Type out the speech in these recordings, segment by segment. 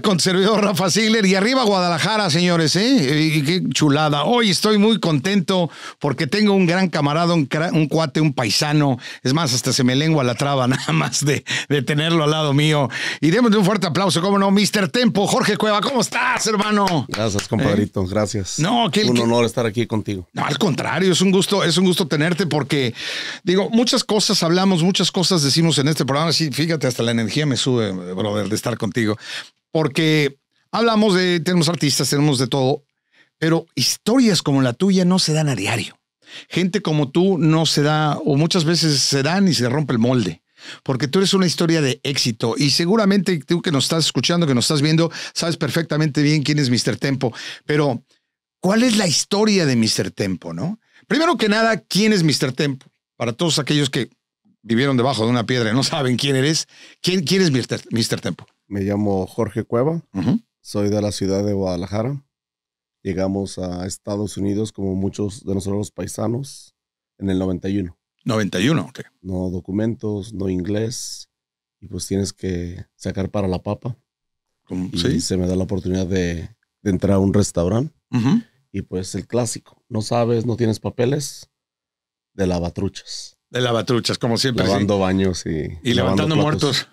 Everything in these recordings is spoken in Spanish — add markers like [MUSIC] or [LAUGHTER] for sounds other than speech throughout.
con servidor Rafa Ziegler y arriba Guadalajara, señores, ¿eh? qué chulada. Hoy estoy muy contento porque tengo un gran camarada, un, cuate, un paisano. Es más, hasta se me lengua la traba [LAUGHS] nada más de, tenerlo al lado mío. Y démosle un fuerte aplauso, cómo no, Mr. Tempo, Jorge Cueva, ¿cómo estás, hermano? Gracias, compadrito, ¿Eh? gracias. No, un honor estar aquí contigo. No, al contrario, es un gusto, es un gusto tenerte porque digo, muchas cosas hablamos, muchas cosas decimos en este programa, sí, fíjate, hasta la energía me sube, brother, de estar contigo porque hablamos de, tenemos artistas, tenemos de todo, pero historias como la tuya no se dan a diario. Gente como tú no se da, o muchas veces se dan y se rompe el molde. Porque tú eres una historia de éxito y seguramente tú que nos estás escuchando, que nos estás viendo, sabes perfectamente bien quién es Mr. Tempo. Pero, ¿cuál es la historia de Mr. Tempo, no? Primero que nada, ¿quién es Mr. Tempo? Para todos aquellos que vivieron debajo de una piedra y no saben quién eres, ¿quién, quién es Mr. Tempo? Me llamo Jorge Cueva, soy de la ciudad de Guadalajara. Llegamos a Estados Unidos como muchos de nosotros los paisanos en el 91. 91, ok. No documentos, no inglés, y pues tienes que sacar para la papa. Y se me da la oportunidad de, entrar a un restaurante. Y pues el clásico, no sabes, no tienes papeles, de lavatruchas. De lavatruchas, como siempre. Lavando baños y... levantando muertos.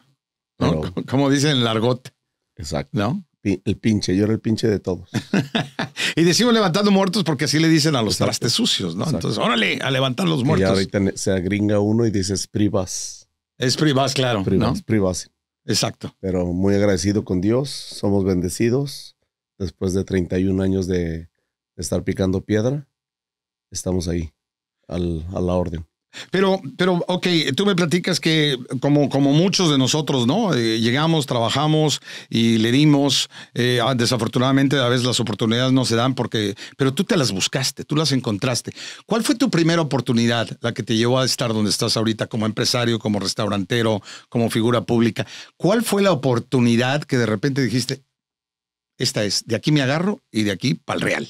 Como dicen, largote. Exacto. ¿No? El pinche, yo era el pinche de todos. [LAUGHS] y decimos levantando muertos porque así le dicen a los trastes sucios, ¿no? Entonces, órale, a levantar los muertos. Y ahorita se agringa uno y dices privas. Es privas, claro. Privas, privas. Exacto. Pero muy agradecido con Dios, somos bendecidos. Después de 31 años de estar picando piedra, estamos ahí, a la orden. Pero, pero, ok, tú me platicas que como, como muchos de nosotros, ¿no? Eh, llegamos, trabajamos y le dimos, eh, ah, desafortunadamente a veces las oportunidades no se dan porque, pero tú te las buscaste, tú las encontraste. ¿Cuál fue tu primera oportunidad, la que te llevó a estar donde estás ahorita como empresario, como restaurantero, como figura pública? ¿Cuál fue la oportunidad que de repente dijiste, esta es, de aquí me agarro y de aquí para el real?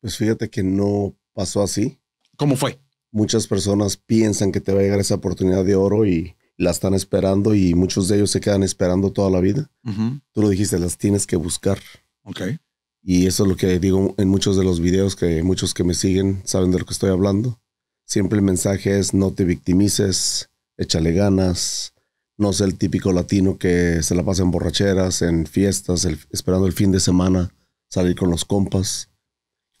Pues fíjate que no pasó así. ¿Cómo fue? muchas personas piensan que te va a llegar esa oportunidad de oro y la están esperando y muchos de ellos se quedan esperando toda la vida. Tú lo dijiste, las tienes que buscar. Ok. Y eso es lo que digo en muchos de los videos que muchos que me siguen saben de lo que estoy hablando. Siempre el mensaje es no te victimices, échale ganas, no sé el típico latino que se la pasa en borracheras, en fiestas, esperando el fin de semana, salir con los compas.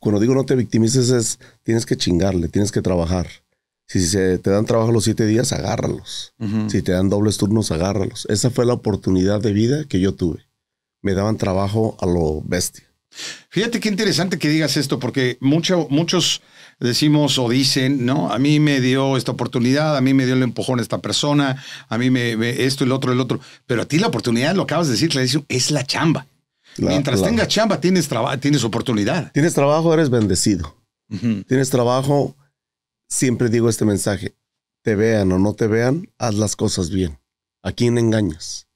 Cuando digo no te victimices es, tienes que chingarle, tienes que trabajar. Si se te dan trabajo los siete días, agárralos. Si te dan dobles turnos, agárralos. Esa fue la oportunidad de vida que yo tuve. Me daban trabajo a lo bestia. Fíjate qué interesante que digas esto, porque muchos decimos o dicen, ¿no? A mí me dio esta oportunidad, a mí me dio el empujón esta persona, a mí me, me esto, el otro, el otro. Pero a ti la oportunidad, lo acabas de decir, es la chamba. Mientras tengas chamba, tienes, trabajo, tienes oportunidad. Tienes trabajo, eres bendecido. Tienes trabajo, siempre digo este mensaje, te vean o no te vean, haz las cosas bien. ¿A quién engañas?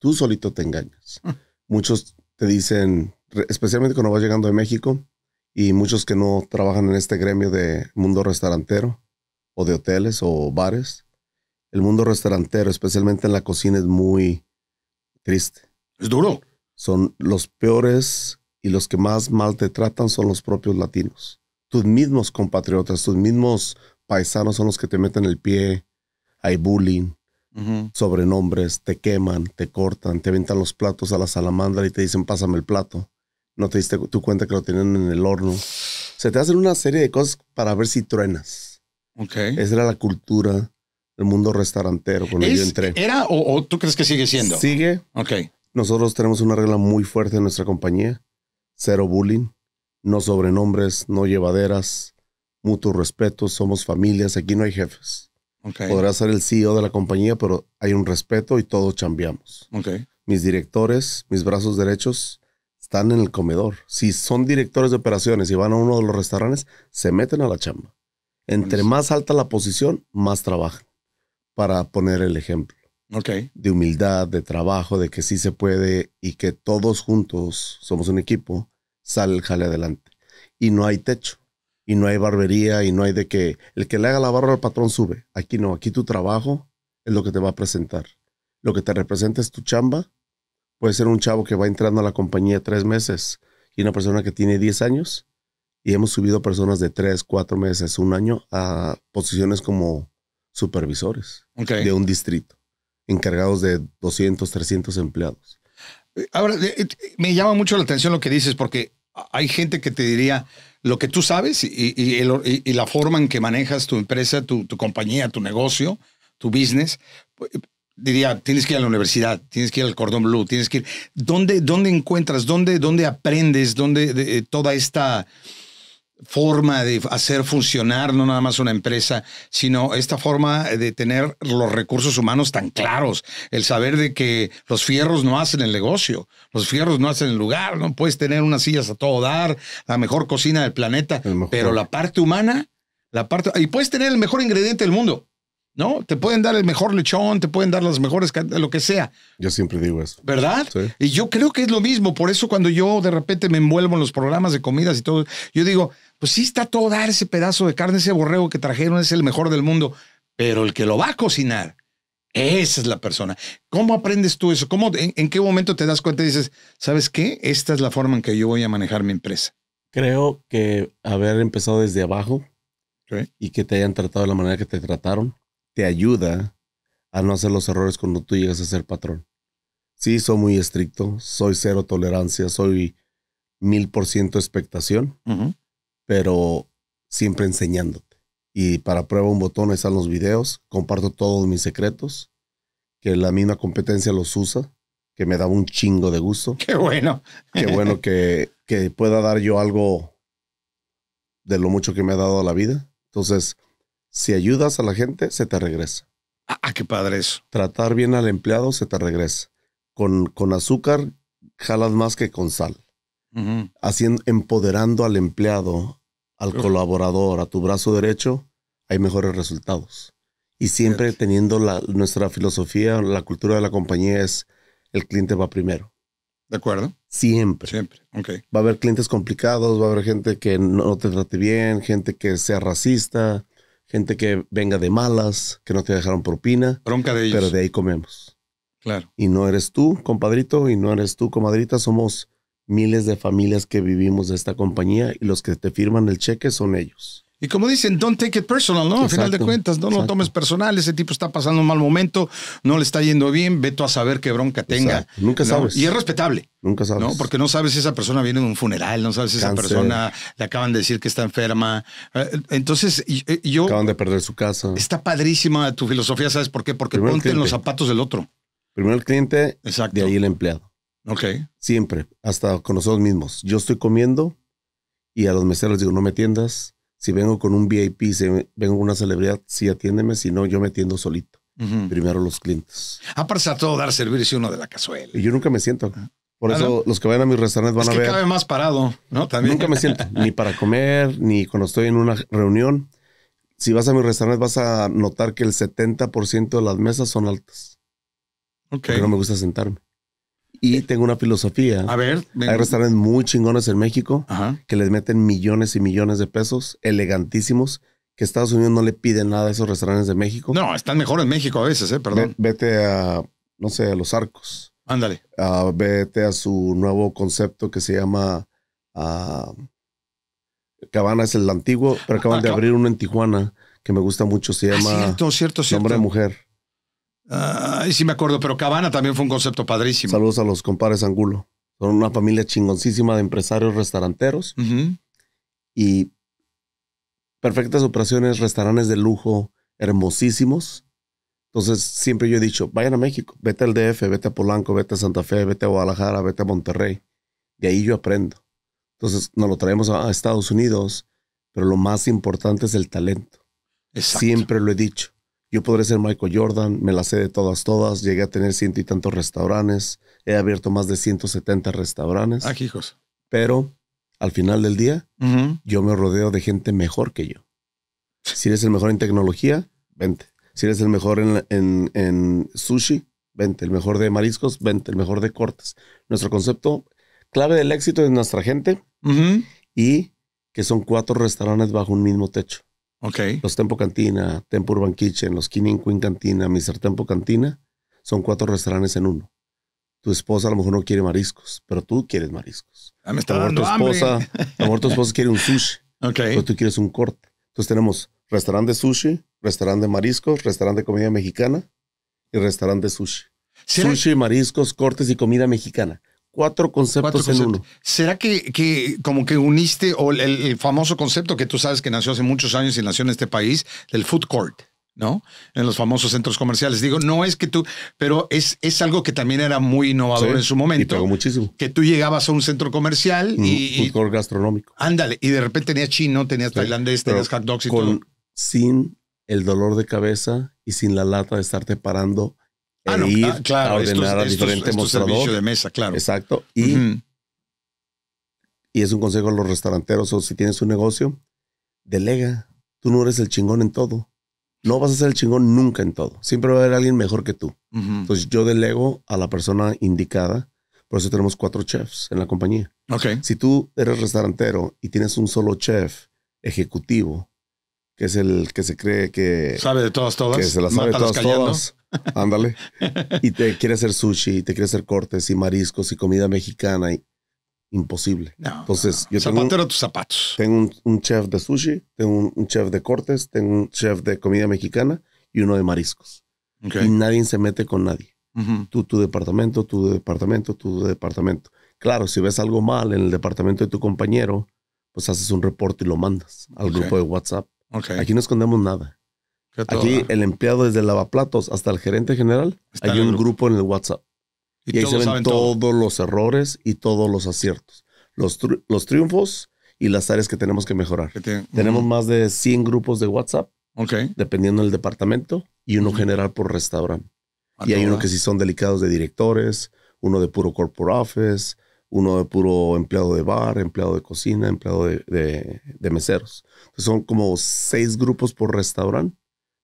Tú solito te engañas. Ah. Muchos te dicen, especialmente cuando vas llegando de México, y muchos que no trabajan en este gremio de mundo restaurantero, o de hoteles, o bares, el mundo restaurantero, especialmente en la cocina, es muy triste. Es duro son los peores y los que más mal te tratan son los propios latinos. Tus mismos compatriotas, tus mismos paisanos son los que te meten el pie, hay bullying, sobrenombres, te queman, te cortan, te ventan los platos a la salamandra y te dicen pásame el plato. No te diste tu cuenta que lo tienen en el horno. Se te hacen una serie de cosas para ver si truenas. Okay. Esa era la cultura el mundo restaurantero con es, yo entré. ¿Era o, tú crees que sigue siendo? Sigue. Ok. Nosotros tenemos una regla muy fuerte en nuestra compañía. Cero bullying, no sobrenombres, no llevaderas, mutuo respeto, somos familias, aquí no hay jefes. Okay. Podrás ser el CEO de la compañía, pero hay un respeto y todos chambeamos. Mis directores, mis brazos derechos, están en el comedor. Si son directores de operaciones y van a uno de los restaurantes, se meten a la chamba. Entre más alta la posición, más trabajan para poner el ejemplo. De humildad, de trabajo, de que sí se puede y que todos juntos somos un equipo, sale jale adelante. Y no hay techo, y no hay barbería, y no hay de que el que le haga la barra al patrón sube. Aquí no, aquí tu trabajo es lo que te va a presentar. Lo que te representa es tu chamba. Puede ser un chavo que va entrando a la compañía tres meses y una persona que tiene diez años. Y hemos subido personas de tres, cuatro meses, un año a posiciones como supervisores de un distrito encargados de 200, 300 empleados. Eh, ahora, eh, eh, me llama mucho la atención lo que dices, porque hay gente que te diría lo que tú sabes y, la forma en que manejas tu empresa, tu, compañía, tu negocio, tu business. Pues, diría, tienes que ir a la universidad, tienes que ir al cordón blue, tienes que ir. ¿Dónde, dónde encuentras, dónde, dónde aprendes, dónde toda esta forma de hacer funcionar no nada más una empresa, sino esta forma de tener los recursos humanos tan claros, el saber de que los fierros no hacen el negocio, los fierros no hacen el lugar, no puedes tener unas sillas a todo dar, la mejor cocina del planeta, pero la parte humana, la parte y puedes tener el mejor ingrediente del mundo, ¿no? Te pueden dar el mejor lechón, te pueden dar las mejores, lo que sea. Yo siempre digo eso. ¿Verdad? Y yo creo que es lo mismo. Por eso cuando yo de repente me envuelvo en los programas de comidas y todo, yo digo, pues sí está todo dar ese pedazo de carne, ese borrego que trajeron es el mejor del mundo, pero el que lo va a cocinar, esa es la persona. ¿Cómo aprendes tú eso? ¿Cómo, en, qué momento te das cuenta y dices, ¿sabes qué? Esta es la forma en que yo voy a manejar mi empresa. Creo que haber empezado desde abajo y que te hayan tratado de la manera que te trataron te ayuda a no hacer los errores cuando tú llegas a ser patrón. Sí, soy muy estricto, soy cero tolerancia, soy mil por ciento expectación, pero siempre enseñándote. Y para prueba un botón están los videos, comparto todos mis secretos, que la misma competencia los usa, que me da un chingo de gusto. [LAUGHS] Qué bueno. Qué bueno que, que pueda dar yo algo de lo mucho que me ha dado la vida. Entonces, si ayudas a la gente, se te regresa. Ah, ah, qué padre eso. Tratar bien al empleado, se te regresa. Con, con azúcar, jalas más que con sal. Haciendo, empoderando al empleado, al colaborador, a tu brazo derecho, hay mejores resultados. Y siempre teniendo la, nuestra filosofía, la cultura de la compañía es el cliente va primero. ¿De acuerdo? Siempre. Siempre, ok. Va a haber clientes complicados, va a haber gente que no te trate bien, gente que sea racista, gente que venga de malas, que no te dejaron propina. Pero de ahí comemos. Claro. Y no eres tú, compadrito, y no eres tú, comadrita. Somos miles de familias que vivimos de esta compañía y los que te firman el cheque son ellos. Y como dicen, don't take it personal, ¿no? Al final de cuentas, no lo tomes personal, ese tipo está pasando un mal momento, no le está yendo bien, veto a saber qué bronca tenga. Nunca sabes. Y es respetable. Nunca sabes. Porque no sabes si esa persona viene de un funeral, no sabes si esa persona le acaban de decir que está enferma. Eh, entonces, eh, yo... Acaban de perder su casa. Está padrísima tu filosofía, ¿sabes por qué? Porque ponte en los zapatos del otro. Primero el cliente, de ahí el empleado. Ok. Siempre, hasta con nosotros mismos. Yo estoy comiendo y a los meseros digo, no me tiendas si vengo con un VIP, si vengo con una celebridad, sí atiéndeme, si no, yo me atiendo solito. Primero los clientes. Aparte ah, a todo dar servirse uno de la cazuela. Y yo nunca me siento. Por ah, eso los que vayan a mis restaurantes van es a que ver. cabe más parado, ¿no? También. Nunca me siento, ni para comer, ni cuando estoy en una reunión. Si vas a mis restaurantes vas a notar que el 70% de las mesas son altas. Ok. Porque no me gusta sentarme. Y eh, tengo una filosofía. A ver. Hay restaurantes muy chingones en México que les meten millones y millones de pesos, elegantísimos, que Estados Unidos no le pide nada a esos restaurantes de México. No, están mejor en México a veces, ¿eh? Perdón. Vete a, no sé, a Los Arcos. Ándale. Ah, vete a su nuevo concepto que se llama... Ah, Cabana es el antiguo, pero ah, acaban de abrir uno en Tijuana que me gusta mucho. Se llama... Hombre cierto, mujer. Ay, sí me acuerdo, pero Cabana también fue un concepto padrísimo. Saludos a los compadres Angulo. Son una familia chingoncísima de empresarios restauranteros y perfectas operaciones, restaurantes de lujo, hermosísimos. Entonces, siempre yo he dicho, vayan a México, vete al DF, vete a Polanco, vete a Santa Fe, vete a Guadalajara, vete a Monterrey. De ahí yo aprendo. Entonces, nos lo traemos a Estados Unidos, pero lo más importante es el talento. Exacto. Siempre lo he dicho. Yo podré ser Michael Jordan, me la sé de todas, todas. Llegué a tener ciento y tantos restaurantes. He abierto más de 170 restaurantes. Aquí, ah, hijos. Pero al final del día, yo me rodeo de gente mejor que yo. Si eres el mejor en tecnología, vente. Si eres el mejor en, en, en sushi, vente. El mejor de mariscos, vente. El mejor de cortes. Nuestro concepto clave del éxito es nuestra gente y que son cuatro restaurantes bajo un mismo techo. Okay. Los Tempo Cantina, Tempo Urban Kitchen, los King Queen Cantina, Mr. Tempo Cantina, son cuatro restaurantes en uno. Tu esposa a lo mejor no quiere mariscos, pero tú quieres mariscos. Ah, amor a tu esposa, esposa quiere un sushi. Okay. Pero tú quieres un corte. Entonces tenemos restaurante de sushi, restaurante de mariscos, restaurante de comida mexicana y restaurante de sushi. Sushi, mariscos, cortes y comida mexicana. Cuatro conceptos en uno. ¿Será que, que como que uniste o el, famoso concepto que tú sabes que nació hace muchos años y nació en este país, del food court, ¿no? En los famosos centros comerciales. Digo, no es que tú, pero es, es algo que también era muy innovador en su momento. muchísimo. Que tú llegabas a un centro comercial y... Food court gastronómico. Ándale, y de repente tenías chino, tenías tailandés, tenías hot dogs y con, Sin el dolor de cabeza y sin la lata de estarte parando Ah, e ir ah, a ordenar a diferente de mesa, claro. Exacto. Y, y es un consejo a los restauranteros o si tienes un negocio, delega. Tú no eres el chingón en todo. No vas a ser el chingón nunca en todo. Siempre va a haber alguien mejor que tú. Entonces yo delego a la persona indicada. Por eso tenemos cuatro chefs en la compañía. Okay. Si tú eres restaurantero y tienes un solo chef ejecutivo, que es el que se cree que... Sabe de todas, todas. Que se las sabe todas, todas. Ándale. [LAUGHS] y te quiere hacer sushi, te quiere hacer cortes y mariscos y comida mexicana. imposible. Entonces, no. yo tengo tus zapatos. Tengo un, chef de sushi, tengo un, chef de cortes, tengo un chef de comida mexicana y uno de mariscos. Y nadie se mete con nadie. Tú, tu departamento, tu departamento, tu departamento. Claro, si ves algo mal en el departamento de tu compañero, pues haces un reporte y lo mandas al grupo de WhatsApp. Aquí no escondemos nada. Aquí el empleado desde lavaplatos hasta el gerente general, hay un grupo. en el WhatsApp. Y, ahí se ven todos los errores y todos los aciertos, los, triunfos y las áreas que tenemos que mejorar. tenemos más de 100 grupos de WhatsApp, dependiendo del departamento, y uno general por restaurante. Ah, y hay uno que sí son delicados de directores, uno de puro corporate office, uno de puro empleado de bar, empleado de cocina, empleado de, de, meseros. son como seis grupos por restaurante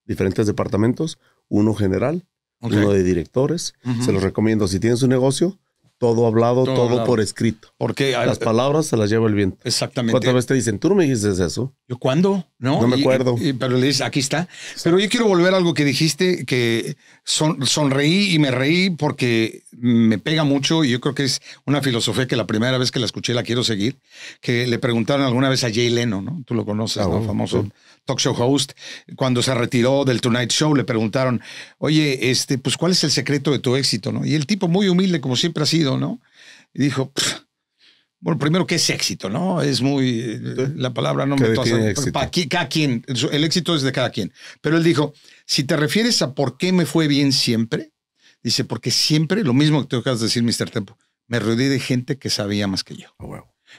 diferentes departamentos, uno general, uno de directores. Se los recomiendo, si tienes un negocio, todo hablado, todo, por escrito. Porque las eh, palabras se las lleva el viento. Exactamente. ¿Cuántas veces te dicen, tú no me dices eso? ¿Yo cuándo? ¿no? me acuerdo. Y, pero le dices, aquí está. Pero yo quiero volver a algo que dijiste, que son, sonreí y me reí porque me pega mucho y yo creo que es una filosofía que la primera vez que la escuché la quiero seguir, que le preguntaron alguna vez a Jay Leno, ¿no? Tú lo conoces, el ah, Famoso talk show host. Cuando se retiró del Tonight Show le preguntaron, oye, este, pues, ¿cuál es el secreto de tu éxito, no? Y el tipo muy humilde, como siempre ha sido, ¿no? Y dijo, bueno, primero, ¿qué es éxito? ¿No? Es muy. La palabra no me tosa. Cada quien. El éxito es de cada quien. Pero él dijo: si te refieres a por qué me fue bien siempre, dice, porque siempre, lo mismo que te acabas de decir, Mr. Tempo, me rodeé de gente que sabía más que yo.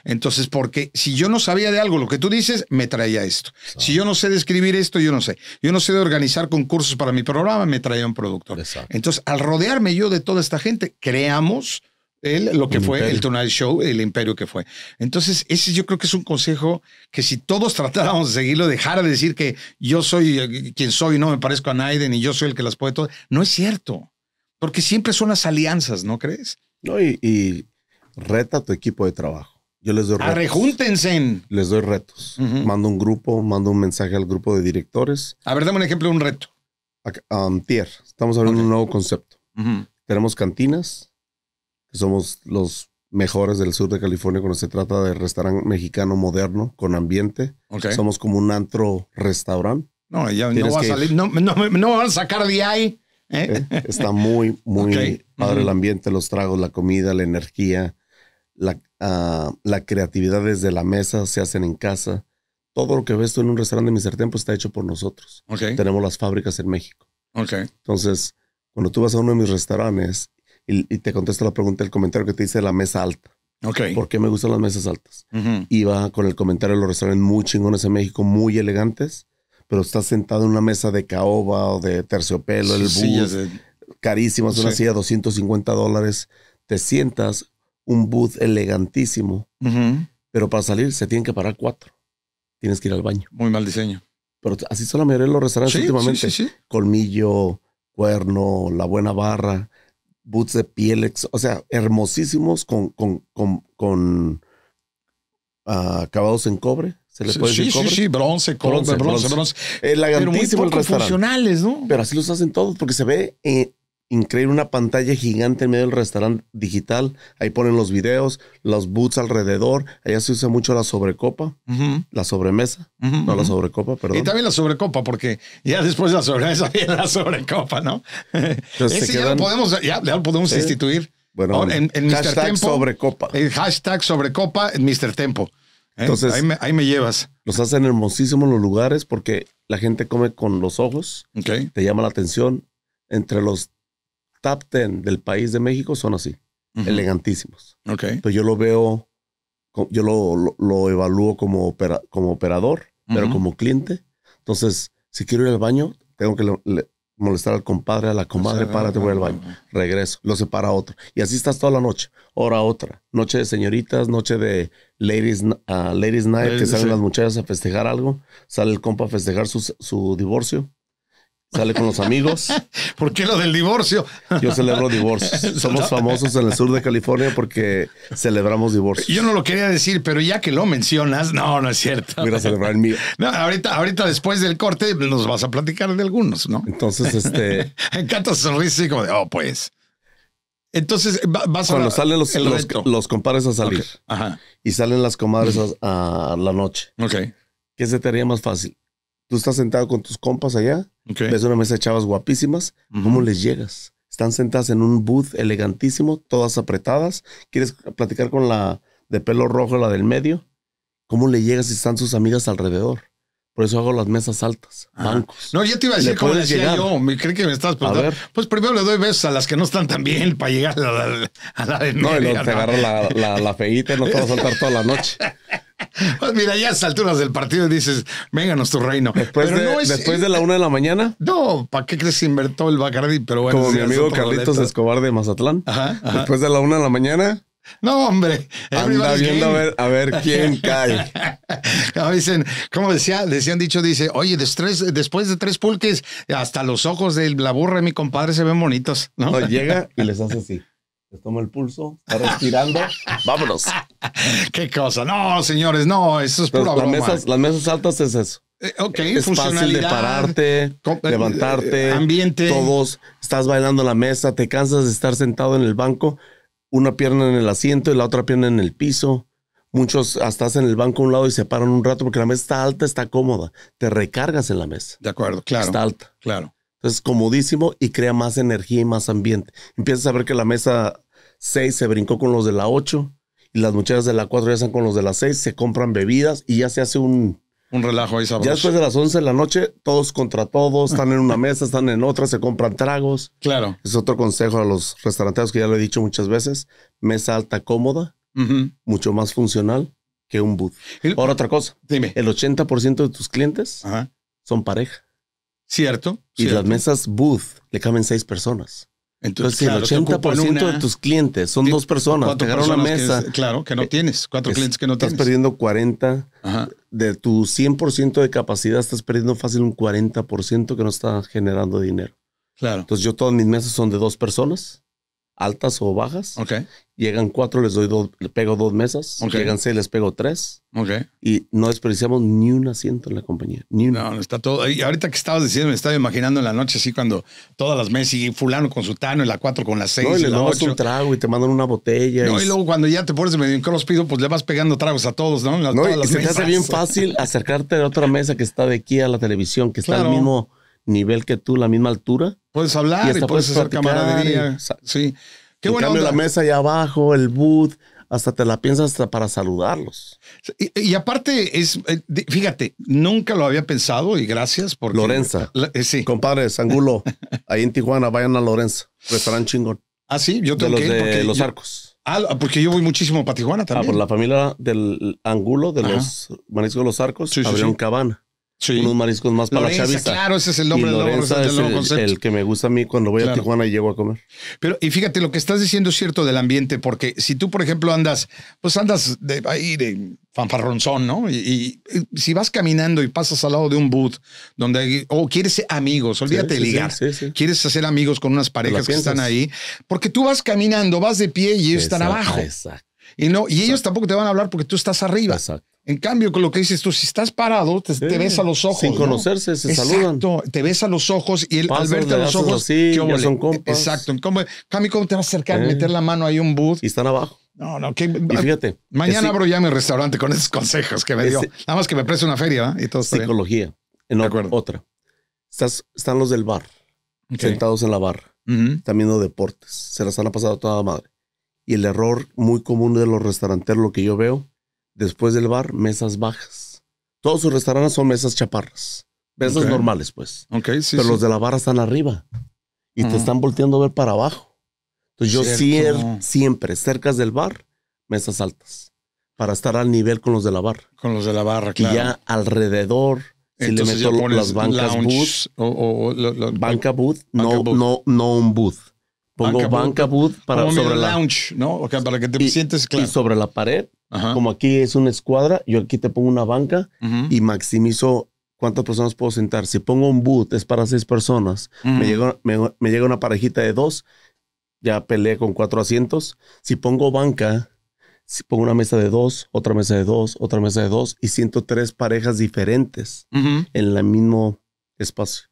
Entonces, porque si yo no sabía de algo, lo que tú dices, me traía esto. Si yo no sé de escribir esto, yo no sé. Yo no sé de organizar concursos para mi programa, me traía un productor. Exacto. Entonces, al rodearme yo de toda esta gente, creamos él, lo que fue el Tonight Show, el imperio que fue. Entonces, ese yo creo que es un consejo que si todos [LAUGHS] tratáramos de seguirlo, dejar de decir que yo soy eh, quien soy, no me parezco a Naiden y yo soy el que las puede todo. No es cierto, porque siempre son las alianzas, ¿no crees? No, y, reta tu equipo de trabajo. Yo les doy ah, retos. Les doy retos. Mando un grupo, mando un mensaje al grupo de directores. A ver, dame un ejemplo de un reto. Antier, um, estamos hablando de un nuevo concepto. Tenemos cantinas somos los mejores del sur de California cuando se trata de restaurante mexicano moderno con ambiente. Somos como un antro restaurante. No, ya no va a salir, no, no, van a sacar de ahí. ¿eh? Eh, está muy, muy padre el ambiente, los tragos, la comida, la energía, ah, la, creatividad desde la mesa, se hacen en casa. Todo lo que ves tú en un restaurante de mi Tempo pues, está hecho por nosotros. Tenemos las fábricas en México. Entonces, cuando tú vas a uno de mis restaurantes, y, te contesto la pregunta, el comentario que te dice la mesa alta. Okay. ¿Por qué me gustan las mesas altas? Y Iba con el comentario de los restaurantes muy chingones en México, muy elegantes, pero estás sentado en una mesa de caoba o de terciopelo, el bus, carísimas, una silla 250 dólares. Te sientas, un booth elegantísimo, pero para salir se tienen que parar cuatro. Tienes que ir al baño. Muy mal diseño. Pero así son la mayoría de los restaurantes últimamente. Sí, Colmillo, cuerno, la buena barra boots de piel, o sea, hermosísimos con, con, con, con ah, acabados en cobre. ¿Se les puede sí, decir sí, Sí, sí, bronce, cobre, bronce, bronce. bronce. bronce. Eh, Pero muy funcionales, ¿no? Pero así los hacen todos porque se ve eh, increíble, una pantalla gigante en medio del restaurante digital. Ahí ponen los videos, los boots alrededor. Allá se usa mucho la sobrecopa, la sobremesa, no la sobrecopa, perdón. Y también la sobrecopa, porque ya después de la sobremesa [LAUGHS] viene la sobrecopa, ¿no? Entonces ya lo podemos, ya, podemos instituir. Bueno, en, Mr. Tempo, sobrecopa. El hashtag sobrecopa en Mr. Tempo. ¿eh? Entonces, ahí me, llevas. Los hacen hermosísimos los lugares porque la gente come con los ojos. Te llama la atención. Entre los top 10 del país de México son así, elegantísimos. Okay. Entonces yo lo veo, yo lo, lo, evalúo como, como operador, pero como cliente. Entonces, si quiero ir al baño, tengo que molestar al compadre, a la comadre, para párate, voy al baño, regreso, lo separa otro. Y así estás toda la noche, hora otra, noche de señoritas, noche de ladies, ah, ladies night, que salen las muchachas a festejar algo, sale el compa a festejar su, su divorcio, sale con los amigos. [LAUGHS] ¿Por qué lo del divorcio? Yo celebro divorcios. [LAUGHS] Somos famosos en el sur de California porque celebramos divorcios. Yo no lo quería decir, pero ya que lo mencionas, no, no es cierto. Voy a celebrar el mío. ahorita, ahorita después del corte nos vas a platicar de algunos, ¿no? Entonces, este. [LAUGHS] Encanta sonrisa y como de, oh, pues. Entonces, vas Cuando salen los, los, los, compadres a salir Ajá. y salen las comadres a, a la noche. Ok. ¿Qué se te haría más fácil? Pues, estás sentado con tus compas allá, ves una mesa de chavas guapísimas, ¿cómo les llegas? Están sentadas en un booth elegantísimo, todas apretadas. ¿Quieres platicar con la de pelo rojo, la del medio? ¿Cómo le llegas si están sus amigas alrededor? Por eso hago las mesas altas, ah. No, yo te iba a decir cómo yo. Me cree que me estás preguntando. Pues primero le doy besos a las que no están tan bien para llegar a la, de No, y te agarro la, la, feíta y no te va a saltar toda la noche. [LAUGHS] Pues mira, ya a estas alturas del partido dices, vénganos tu reino. Después, de, después de la una de la mañana. No, ¿para qué crees invertó el Bacardi? Pero bueno, Como mi amigo Carlitos Escobar de Mazatlán. Después de la una de la mañana. No, hombre. Anda viendo a ver, quién [LAUGHS] cae. dicen, como decía, decían dicho, dice, oye, después, después de tres pulques, hasta los ojos de la burra de mi compadre se ven bonitos. ¿no? no llega y les hace así. Les toma el pulso, está respirando. [LAUGHS] Vámonos. [LAUGHS] Qué cosa. No, señores, no, eso es pura las Mesas, las mesas altas es eso. Eh, es fácil de pararte, eh, levantarte, eh, ambiente. Todos, estás bailando en la mesa, te cansas de estar sentado en el banco, una pierna en el asiento y la otra pierna en el piso. Muchos hasta en el banco a un lado y se paran un rato porque la mesa está alta, está cómoda. Te recargas en la mesa. De acuerdo, claro. Está alta. Claro. Entonces, comodísimo y crea más energía y más ambiente. Empiezas a ver que la mesa 6 se brincó con los de la 8 y las muchachas de la 4 ya están con los de las 6, se compran bebidas y ya se hace un... Un relajo ahí Ya después de las 11 de la noche, todos contra todos, están en una [LAUGHS] mesa, están en otra, se compran tragos. Claro. Es otro consejo a los restauranteros que ya lo he dicho muchas veces. Mesa alta cómoda, mucho más funcional que un booth. Ahora otra cosa. Dime. El 80% de tus clientes son pareja. Cierto. Y las mesas booth le caben seis personas. Entonces, el 80% de tus clientes son dos personas, te agarran una mesa. claro, que no eh, tienes, cuatro clientes que no tienes. Estás perdiendo 40. De tu 100% de capacidad, estás perdiendo fácil un 40% que no está generando dinero. Claro. Entonces, yo todas mis mesas son de dos personas altas o bajas. Okay. Llegan cuatro, les doy dos, le pego dos mesas. Okay. Llegan seis, les pego tres. Okay. Y no desperdiciamos ni un asiento en la compañía. Ni uno No, está todo. Y ahorita que estabas diciendo, me estaba imaginando en la noche así cuando todas las mesas y fulano con su tano en la cuatro con las seis. No, y, un trago y te mandan una botella. No, y, luego cuando ya te pones medio en crossfit, pues le vas pegando tragos a todos, ¿no? y te hace bien fácil acercarte a otra mesa que está de aquí a la televisión, que está al el mismo nivel que tú, la misma altura. Puedes hablar y, puedes, hacer camaradería. sí. Qué en cambio, la mesa allá abajo, el boot, hasta te la piensas para saludarlos. Y, aparte es, eh, fíjate, nunca lo había pensado y gracias por... Lorenza. Eh, sí. Compadres, Angulo, [LAUGHS] ahí en Tijuana, vayan a Lorenza, restaurante chingón. Ah, sí, yo tengo de los, de los arcos. Ah, porque yo voy muchísimo para Tijuana ah, pues también. Ah, por la familia del Angulo, de los Mariscos de los Arcos, sí, sí, cabana unos mariscos más para Claro, ese es el nombre del Lorenza el, que me gusta a mí cuando voy a Tijuana y llego a comer. Pero, y fíjate, lo que estás diciendo es cierto del ambiente, porque si tú, por ejemplo, andas, pues andas de, ahí de fanfarronzón, ¿no? Y, si vas caminando y pasas al lado de un booth donde o quieres ser amigos, olvídate de ligar, quieres hacer amigos con unas parejas que están ahí, porque tú vas caminando, vas de pie y ellos están abajo. Exacto. Y, no, y ellos tampoco te van a hablar porque tú estás arriba. Exacto. En cambio, con lo que dices tú, si estás parado, te, ves a los ojos. Sin conocerse, se saludan. Te ves a los ojos y él, al verte a los ojos, Exacto. ¿Cómo, ¿cómo te vas a acercar, eh. meter la mano ahí un booth? Y están abajo. No, no, fíjate. Mañana abro ya mi restaurante con esos consejos que me dio. Nada más que me preste una feria ¿eh? y Psicología. En otra. Estás, están los del bar, sentados en la barra, También viendo deportes, se las han pasado toda madre. Y el error muy común de los restauranteros, lo que yo veo, después del bar, mesas bajas. Todos sus restaurantes son mesas chaparras. Mesas normales, pues. Okay, sí, Pero los de la barra están arriba. Y te están volteando a ver para abajo. Entonces yo siempre, siempre, cerca del bar, mesas altas. Para estar al nivel con los de la barra. Con los de la barra, claro. Y ya alrededor, si le meto las bancas booth, o, o, banca booth, no, no, no un booth. Pongo banca, boot, para sobre la lounge, ¿no? para que te sientes claro. Y sobre la pared, como aquí es una escuadra, yo aquí te pongo una banca y maximizo cuántas personas puedo sentar. Si pongo un boot, es para seis personas. me, llega, me, llega una parejita de dos, ya peleé con cuatro asientos. Si pongo banca, si pongo una mesa de dos, otra mesa de dos, otra mesa de dos y siento tres parejas diferentes en el mismo espacio.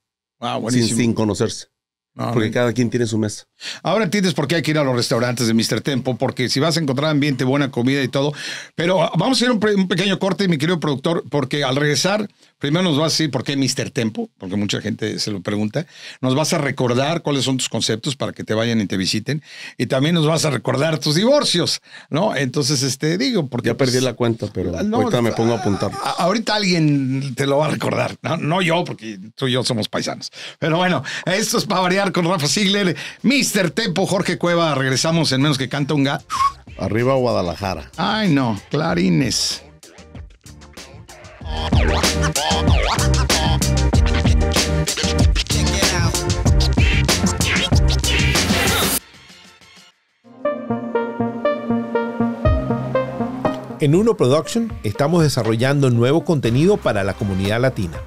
Ah, sin, sin, conocerse porque cada quien tiene su mesa. Ahora entiendes por qué hay que ir a los restaurantes de Mr. Tempo, porque si vas a encontrar ambiente, buena comida y todo. Pero ah, vamos a hacer un pequeño corte, mi querido productor, porque al regresar Primero nos vas a decir por qué Mr. Tempo, porque mucha gente se lo pregunta. Nos vas a recordar cuáles son tus conceptos para que te vayan y te visiten. Y también nos vas a recordar tus divorcios, ¿no? Entonces, este, digo, porque... Ya perdí pues, la cuenta, pero ah, ahorita me ah, pongo a apuntar. Ahorita alguien te lo va a recordar. No, no, yo, porque tú y yo somos paisanos. Pero bueno, esto es para variar con Rafa Sigler, Mr. Tempo, Jorge Cueva. Regresamos en menos que canta un gato. Arriba Guadalajara. Ay, no, clarines. En Uno Production estamos desarrollando nuevo contenido para la comunidad latina.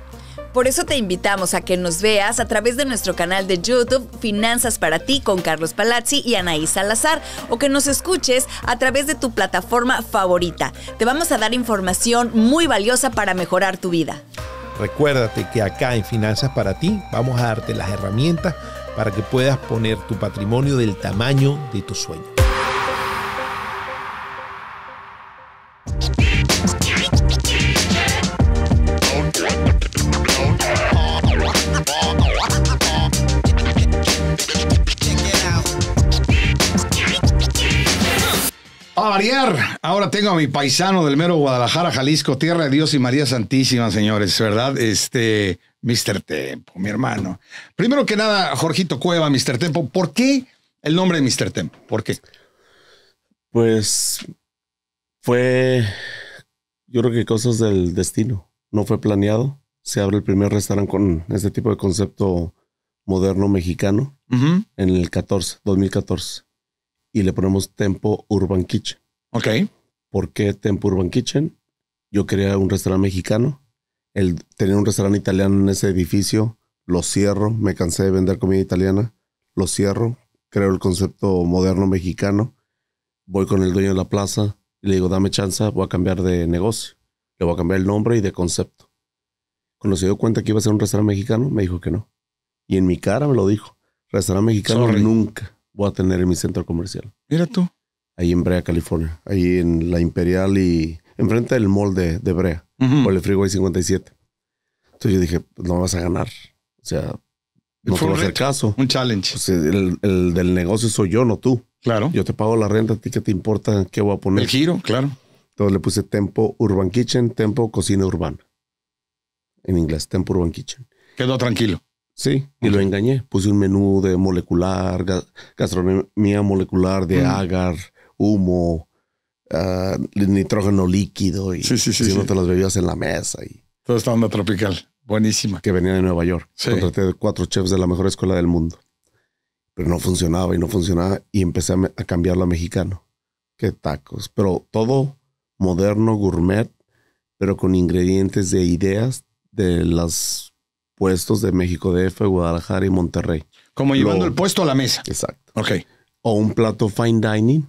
Por eso te invitamos a que nos veas a través de nuestro canal de YouTube Finanzas para ti con Carlos Palazzi y Anaí Salazar o que nos escuches a través de tu plataforma favorita. Te vamos a dar información muy valiosa para mejorar tu vida. Recuérdate que acá en Finanzas para ti vamos a darte las herramientas para que puedas poner tu patrimonio del tamaño de tus sueños. variar, ahora tengo a mi paisano del mero Guadalajara, Jalisco, Tierra de Dios y María Santísima, señores, ¿verdad? Este, Mr. Tempo, mi hermano. Primero que nada, Jorgito Cueva, Mr. Tempo, ¿por qué el nombre de Mr. Tempo? ¿Por qué? Pues fue, yo creo que cosas del destino. No fue planeado. Se abre el primer restaurante con este tipo de concepto moderno mexicano en el 14, 2014 y le ponemos Tempo Urban Kitchen. Ok. ¿Por qué Tempur Urban Kitchen? Yo quería un restaurante mexicano. El, tener un restaurante italiano en ese edificio. Lo cierro. Me cansé de vender comida italiana. Lo cierro. Creo el concepto moderno mexicano. Voy con el dueño de la plaza y le digo, dame chance, voy a cambiar de negocio. Le voy a cambiar el nombre y de concepto. Cuando se dio cuenta que iba a ser un restaurante mexicano, me dijo que no. Y en mi cara me lo dijo. Restaurante mexicano nunca voy a tener en mi centro comercial. Mira tú ahí en Brea, California, ahí en la Imperial y enfrente del mall de, de Brea, uh por el Freeway 57. Entonces yo dije, pues, no vas a ganar. O sea, no un caso. Un challenge. Pues, el, del negocio soy yo, no tú. Claro. Yo te pago la renta, a ti qué te importa qué voy a poner. El giro, claro. Entonces le puse Tempo Urban Kitchen, Tempo Cocina Urbana. En inglés, Tempo Urban Kitchen. Quedó tranquilo. Sí, y lo engañé. Puse un menú de molecular, gastronomía molecular de mm. agar, humo, ah, nitrógeno líquido y si no te las bebidas en la mesa. Y... Toda esta onda tropical, buenísima. Que venía de Nueva York. Contraté cuatro chefs de la mejor escuela del mundo. Pero no funcionaba y no funcionaba y empecé a, cambiarlo a mexicano. Qué tacos. Pero todo moderno, gourmet, pero con ingredientes de ideas de los puestos de México DF, Guadalajara y Monterrey. Como llevando el puesto a la mesa. Exacto. Ok o un plato fine dining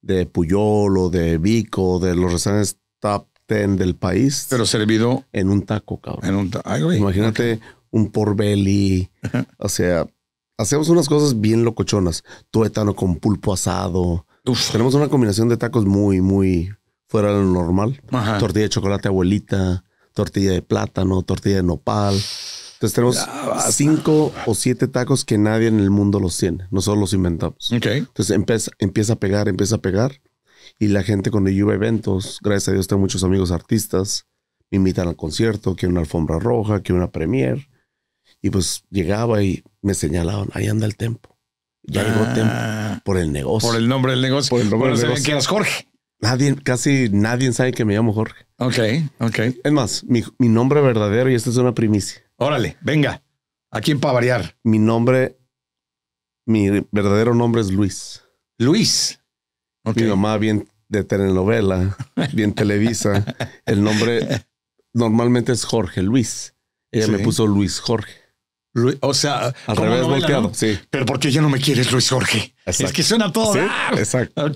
de Puyol o de Vico, de los restaurantes top 10 del país. Pero servido en un taco, cabrón. En un taco. Imagínate un porbelly. O sea, hacemos unas cosas bien locochonas. Tuétano con pulpo asado. Tenemos una combinación de tacos muy, muy fuera de lo normal. Tortilla de chocolate abuelita, tortilla de plátano, tortilla de nopal, entonces tenemos cinco o siete tacos que nadie en el mundo los tiene. Nosotros los inventamos. Entonces empieza, empieza a pegar, empieza a pegar. Y la gente cuando yo a eventos, gracias a Dios tengo muchos amigos artistas, me invitan al concierto, que una alfombra roja, que una premier. Y pues llegaba y me señalaban, ahí anda el tempo. Ya llegó el tempo ah. por el negocio. Por el nombre del negocio. Por el nombre del negocio. ¿Quién Jorge. Nadie, casi nadie sabe que me llamo Jorge. Ok, ok. Es más, mi, mi nombre verdadero, y esta es una primicia Órale, venga. ¿A quién para variar? Mi nombre, mi verdadero nombre es Luis. Luis. Mi mamá bien de telenovela, [LAUGHS] bien Televisa. El nombre normalmente es Jorge Luis. Ella me puso Luis Jorge o sea, al revés volteado, sí. Pero porque qué ya no me quieres, Luis Jorge? Es que suena todo. exacto.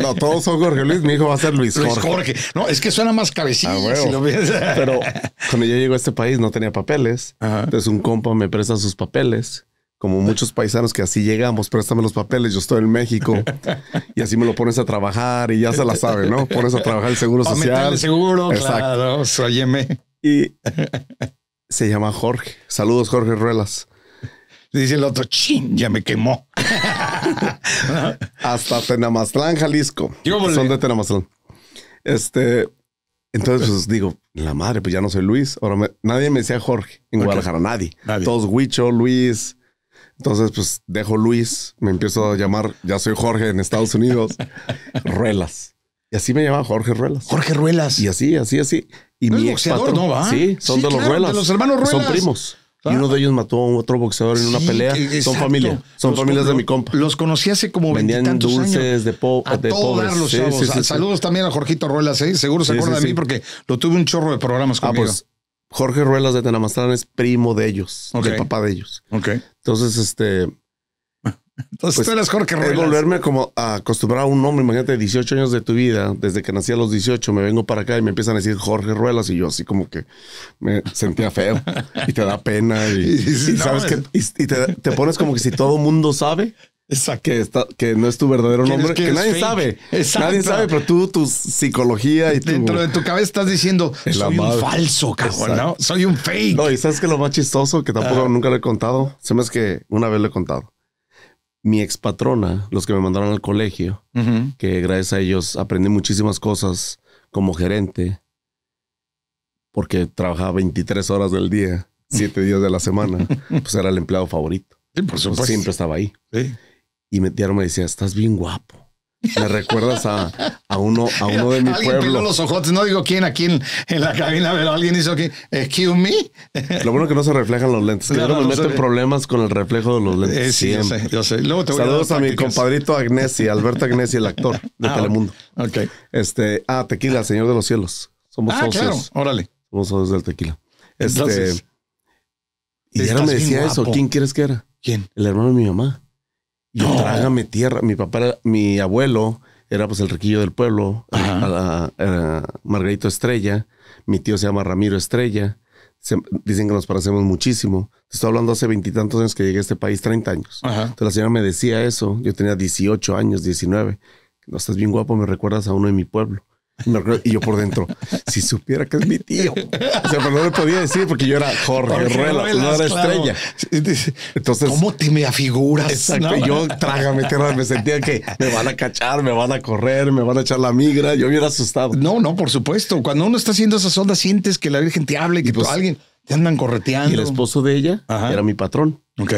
No, todos son Jorge Luis, mi hijo va a ser Luis, Jorge. Luis Jorge. No, es que suena más cabecilla ah, si [LAUGHS] Pero cuando yo llego a este país no tenía papeles. Entonces un compa me presta sus papeles. Como muchos paisanos que así llegamos, préstame los papeles, yo estoy en México. y así me lo pones a trabajar y ya se la sabe, ¿no? Pones a trabajar el seguro [LAUGHS] social. el seguro, exacto. claro. Y [LAUGHS] se llama Jorge. Saludos, Jorge Ruelas. Dice el otro, chin, ya me quemó. [LAUGHS] Hasta Tenamastlán, Jalisco. Son de Tenamastlán. Este, entonces pues, digo, la madre, pues ya no soy Luis. Ahora nadie me decía Jorge en Guadalajara, nadie. nadie. Todos Huicho, Luis. Entonces, pues dejo Luis, me empiezo a llamar, ya soy Jorge en Estados Unidos. [LAUGHS] Ruelas. Y así me llamaba Jorge Ruelas. Jorge Ruelas. Y así, así, así. Y mi es boxeador, ¿no va? Sí, son de los Ruelas. los hermanos Ruelas. Son primos. Y uno de ellos mató a otro boxeador en una pelea. Son familia. Son familias de mi compa. Los conocí hace como Vendían dulces años. de, po de pobres. sí, saludos también a Jorgito Ruelas, ¿eh? seguro se acuerda de mí porque lo tuve un chorro de programas ah, conmigo. Ah, pues Jorge Ruelas de Tenamastrán es primo de ellos, okay. papá de ellos. Ok. Entonces, este, entonces pues, tú eres Jorge eh, Ruelas. volverme como a acostumbrar a un nombre, imagínate, 18 años de tu vida, desde que nací a los 18, me vengo para acá y me empiezan a decir Jorge Ruelas y yo así como que me sentía feo y te da pena y, [LAUGHS] sabes que te, pones como que si todo mundo sabe. Que, que no es tu verdadero nombre, que, nadie sabe. Nadie sabe, pero tú, tu psicología y Dentro de tu cabeza estás diciendo, [LAUGHS] soy un falso, ¿no? Soy un fake. No, y ¿sabes que lo más chistoso? Que tampoco nunca lo he contado. Se me es que una vez lo he contado mi expatrona, los que me mandaron al colegio, que gracias a ellos aprendí muchísimas cosas como gerente, porque trabajaba 23 horas del día, 7 [LAUGHS] días de la semana, pues era el empleado favorito. siempre estaba ahí. Y me, me decía, estás bien guapo. Me recuerdas a, uno, a uno de mi pueblo. los ojotes, no digo quién aquí en, la cabina, pero alguien hizo que. excuse me. Lo bueno que no se reflejan los lentes. Claro, no, me meten problemas con el reflejo de los lentes. Eh, sí, yo sé, Saludos a, mi compadrito Agnesi, Alberto Agnesi, el actor de ah, Telemundo. Okay. Este, ah, Tequila, Señor de los Cielos. Somos ah, socios. Claro, órale. Somos socios del Tequila. Este, y ahora me decía eso, ¿quién quieres que era? ¿Quién? El hermano de mi mamá. Yo trágame tierra. Mi papá, mi abuelo era pues el riquillo del pueblo, a, Margarito Estrella. Mi tío se llama Ramiro Estrella. Se, dicen que nos parecemos muchísimo. estoy hablando hace veintitantos años que llegué a este país, 30 años. Entonces la señora me decía eso. Yo tenía 18 años, 19. No estás bien guapo, me recuerdas a uno de mi pueblo. Y yo por dentro, si supiera que es mi tío. O sea, pero no le podía decir porque yo era Jorge, no era estrella. Entonces, ¿cómo te me afiguras? Exacto. yo Yo trágame tierra, me sentía que me van a cachar, me van a correr, me van a echar la migra. Yo hubiera asustado. No, no, por supuesto. Cuando uno está haciendo esas ondas, sientes que la Virgen te habla y que pues, alguien te andan correteando. Y el esposo de ella era mi patrón. Ok.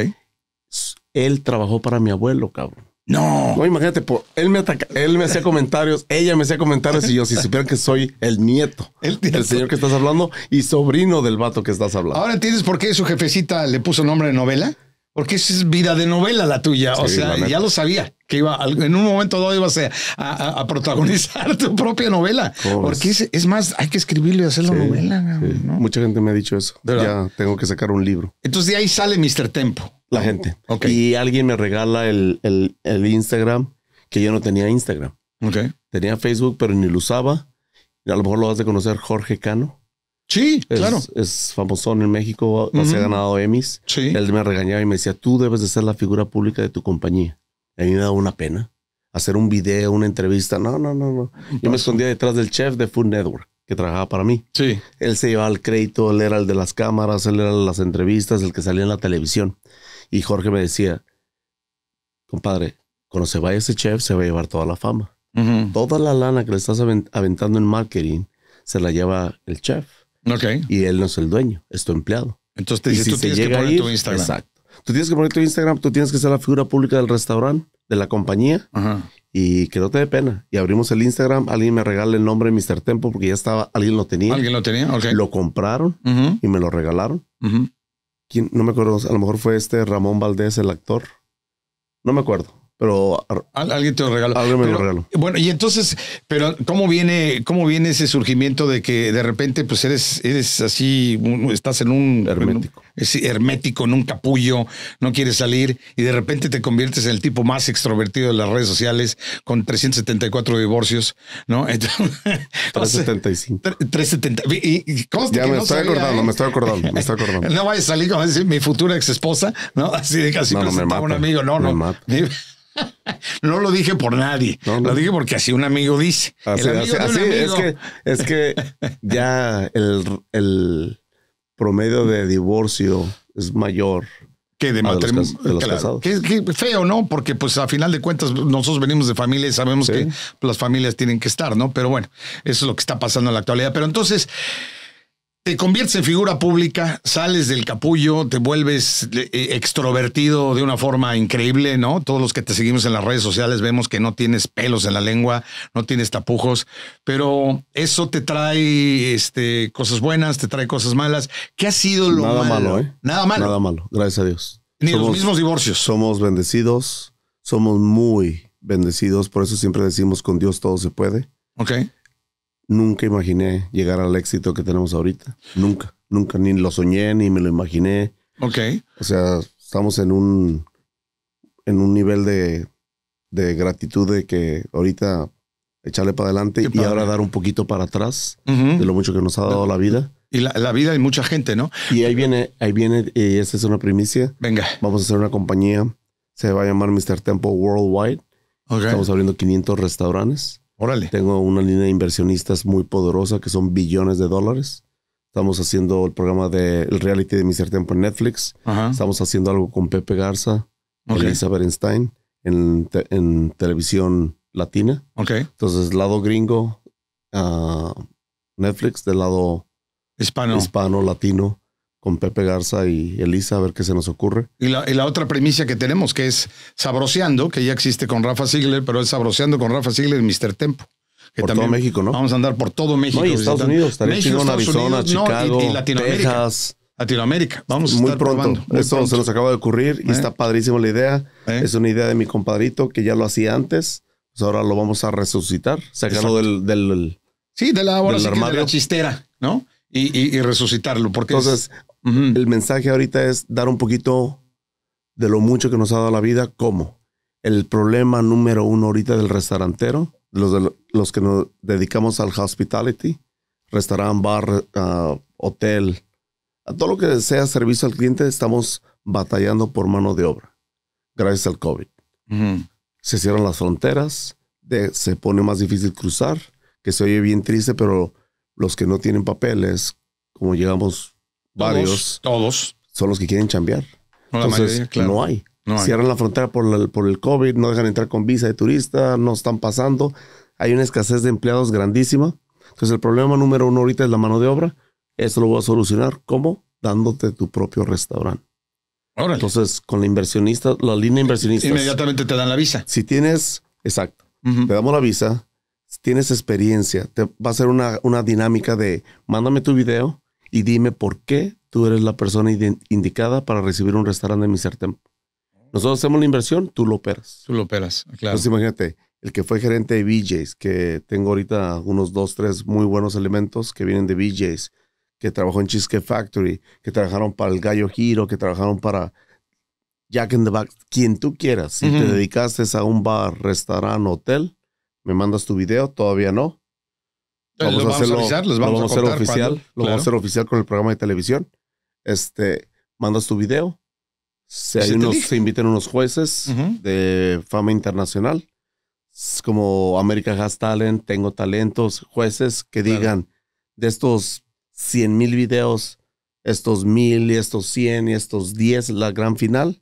Él trabajó para mi abuelo, cabrón. No. No, imagínate, él me ataca, él me hacía comentarios, ella me hacía comentarios y yo, si supieran que soy el nieto, [LAUGHS] el señor que estás hablando y sobrino del vato que estás hablando. Ahora entiendes por qué su jefecita le puso nombre de novela. Porque es vida de novela la tuya. o sea, ya lo sabía que iba en un momento dado ibas a, a protagonizar [LAUGHS] tu propia novela. Porque es, más, hay que escribirlo y hacer la novela. Mucha gente me ha dicho eso. Ya tengo que sacar un libro. Entonces de ahí sale Mr. Tempo. La gente. Y alguien me regala el, Instagram, que yo no tenía Instagram. Okay. Tenía Facebook, pero ni lo usaba. a lo mejor lo vas a conocer, Jorge Cano. Sí, claro. Es famosón en México, se ha ganado Emmys. Él me regañaba y me decía, tú debes de ser la figura pública de tu compañía. a mí me daba una pena hacer un video, una entrevista. No, no, no, no. Yo me escondía detrás del chef de Food Network que trabajaba para mí. Sí. Él se llevaba el crédito, él era el de las cámaras, él era las entrevistas, el que salía en la televisión. Y Jorge me decía, compadre, cuando se vaya ese chef, se va a llevar toda la fama. Toda la lana que le estás aventando en marketing se la lleva el chef. Okay. Y él no es el dueño, es tu empleado. Entonces te tú tienes que poner tu Instagram. Exacto. Tú tienes que poner tu Instagram, tú tienes que ser la figura pública del restaurante, de la compañía. Y que no te dé pena. Y abrimos el Instagram, alguien me regala el nombre Mr. Tempo porque ya estaba, alguien lo tenía. Alguien lo tenía, ok. Lo compraron y me lo regalaron no me acuerdo, a lo mejor fue este Ramón Valdés, el actor. No me acuerdo, pero alguien te lo regaló. Alguien me lo regaló. Bueno, y entonces, pero ¿cómo viene, cómo viene ese surgimiento de que de repente pues eres, eres así, estás en un hermético? es hermético, en un capullo, no quiere salir y de repente te conviertes en el tipo más extrovertido de las redes sociales con 374 divorcios, ¿no? [LAUGHS] Entonces, 375. 370. Y, ya ¿eh? me, estoy acordando, me estoy acordando, me estoy acordando. No vayas a salir como decir mi futura ex esposa, ¿no? Así de casi no, presentaba un amigo. No, no. [LAUGHS] No lo dije por nadie, lo dije porque así un amigo dice. Así, el amigo. es que es que ya el, el, promedio de divorcio es mayor que de matrimonio. que, feo, ¿no? Porque pues a final de cuentas nosotros venimos de familia y sabemos que las familias tienen que estar, ¿no? Pero bueno, eso es lo que está pasando en la actualidad. Pero entonces, te conviertes en figura pública, sales del capullo, te vuelves eh, eh, extrovertido de una forma increíble, ¿no? Todos los que te seguimos en las redes sociales vemos que no tienes pelos en la lengua, no tienes tapujos, pero eso te trae este, cosas buenas, te trae cosas malas. ¿Qué ha sido lo Nada malo? ¿eh? Nada malo. Nada malo, gracias a Dios. Ni los mismos divorcios. Somos bendecidos, somos muy bendecidos, por eso siempre decimos con Dios todo se puede. Ok nunca imaginé llegar al éxito que tenemos ahorita. Nunca, nunca, ni lo soñé, ni me lo imaginé. Ok. O sea, estamos en un, en un nivel de, gratitud de que ahorita echarle para adelante y ahora dar un poquito para atrás de lo mucho que nos ha dado la vida. Y la, vida hay mucha gente, ¿no? Y ahí viene, ahí viene, y esta es una primicia. Venga. Vamos a hacer una compañía, se va a llamar Mr. Tempo Worldwide. Okay. Estamos abriendo 500 restaurantes. Tengo una línea de inversionistas muy poderosa que son billones de dólares. Estamos haciendo el programa de El reality de Mister tiempo en Netflix. Estamos haciendo algo con Pepe Garza, y Elisa Berenstein, en, televisión latina. Entonces, lado gringo, ah, Netflix, del lado hispano, hispano latino con Pepe Garza y Elisa a ver qué se nos ocurre. Y la, y la, otra premisa que tenemos, que es Sabroseando, que ya existe con Rafa Ziegler, pero es Sabroseando con Rafa Ziegler y Mr. Tempo. Que por todo México, ¿no? Vamos a andar por todo México. No, Estados Unidos, Arizona, Chicago, y, Latinoamérica, Texas. Latinoamérica, vamos a estar Probando, Esto se nos acaba de ocurrir y eh. está padrísimo la idea. Eh. Es una idea de mi compadrito que ya lo hacía antes. Pues ahora lo vamos a resucitar, sacarlo del, del, Sí, de la, del armario. De la chistera, ¿no? Y, y, resucitarlo. Porque Entonces, el mensaje ahorita es dar un poquito de lo mucho que nos ha dado la vida. ¿Cómo? El problema número uno ahorita del restaurantero, los, de, los que nos dedicamos al hospitality, restaurant, bar, ah, hotel, a todo lo que sea servicio al cliente, estamos batallando por mano de obra, gracias al COVID. Se cierran las fronteras, se pone más difícil cruzar, que se oye bien triste, pero los que no tienen papeles, como llegamos varios, todos, son los que quieren chambear. Entonces, no, hay. Cierran la frontera por, por el COVID, no dejan entrar con visa de turista, no están pasando. Hay una escasez de empleados grandísima. Entonces, el problema número uno ahorita es la mano de obra. Eso lo voy a solucionar. ¿Cómo? Dándote tu propio restaurante. ahora Entonces, con la inversionista, la línea inversionista. Inmediatamente te dan la visa. Si tienes, exacto, te damos la visa, tienes experiencia, te va a ser una, una dinámica de mándame tu video, y dime por qué tú eres la persona indicada para recibir un restaurante en mi sartén. Nosotros hacemos la inversión, tú lo operas. Tú lo operas, claro. Entonces imagínate, el que fue gerente de BJ's, que tengo ahorita unos dos, tres muy buenos elementos que vienen de BJ's, que trabajó en Chisque Factory, que trabajaron para el Gallo Giro, que trabajaron para Jack in the Box, quien tú quieras. Si te dedicaste a un bar, restaurante, hotel, me mandas tu video, todavía no a les vamos, lo vamos a, hacer oficial, lo a hacer oficial con el programa de televisión. Este, mandas tu video, se, inviten unos, jueces de fama internacional, como America Has Talent, Tengo Talentos, jueces que digan de estos 100 mil videos, estos mil y estos 100 y estos 10, la gran final,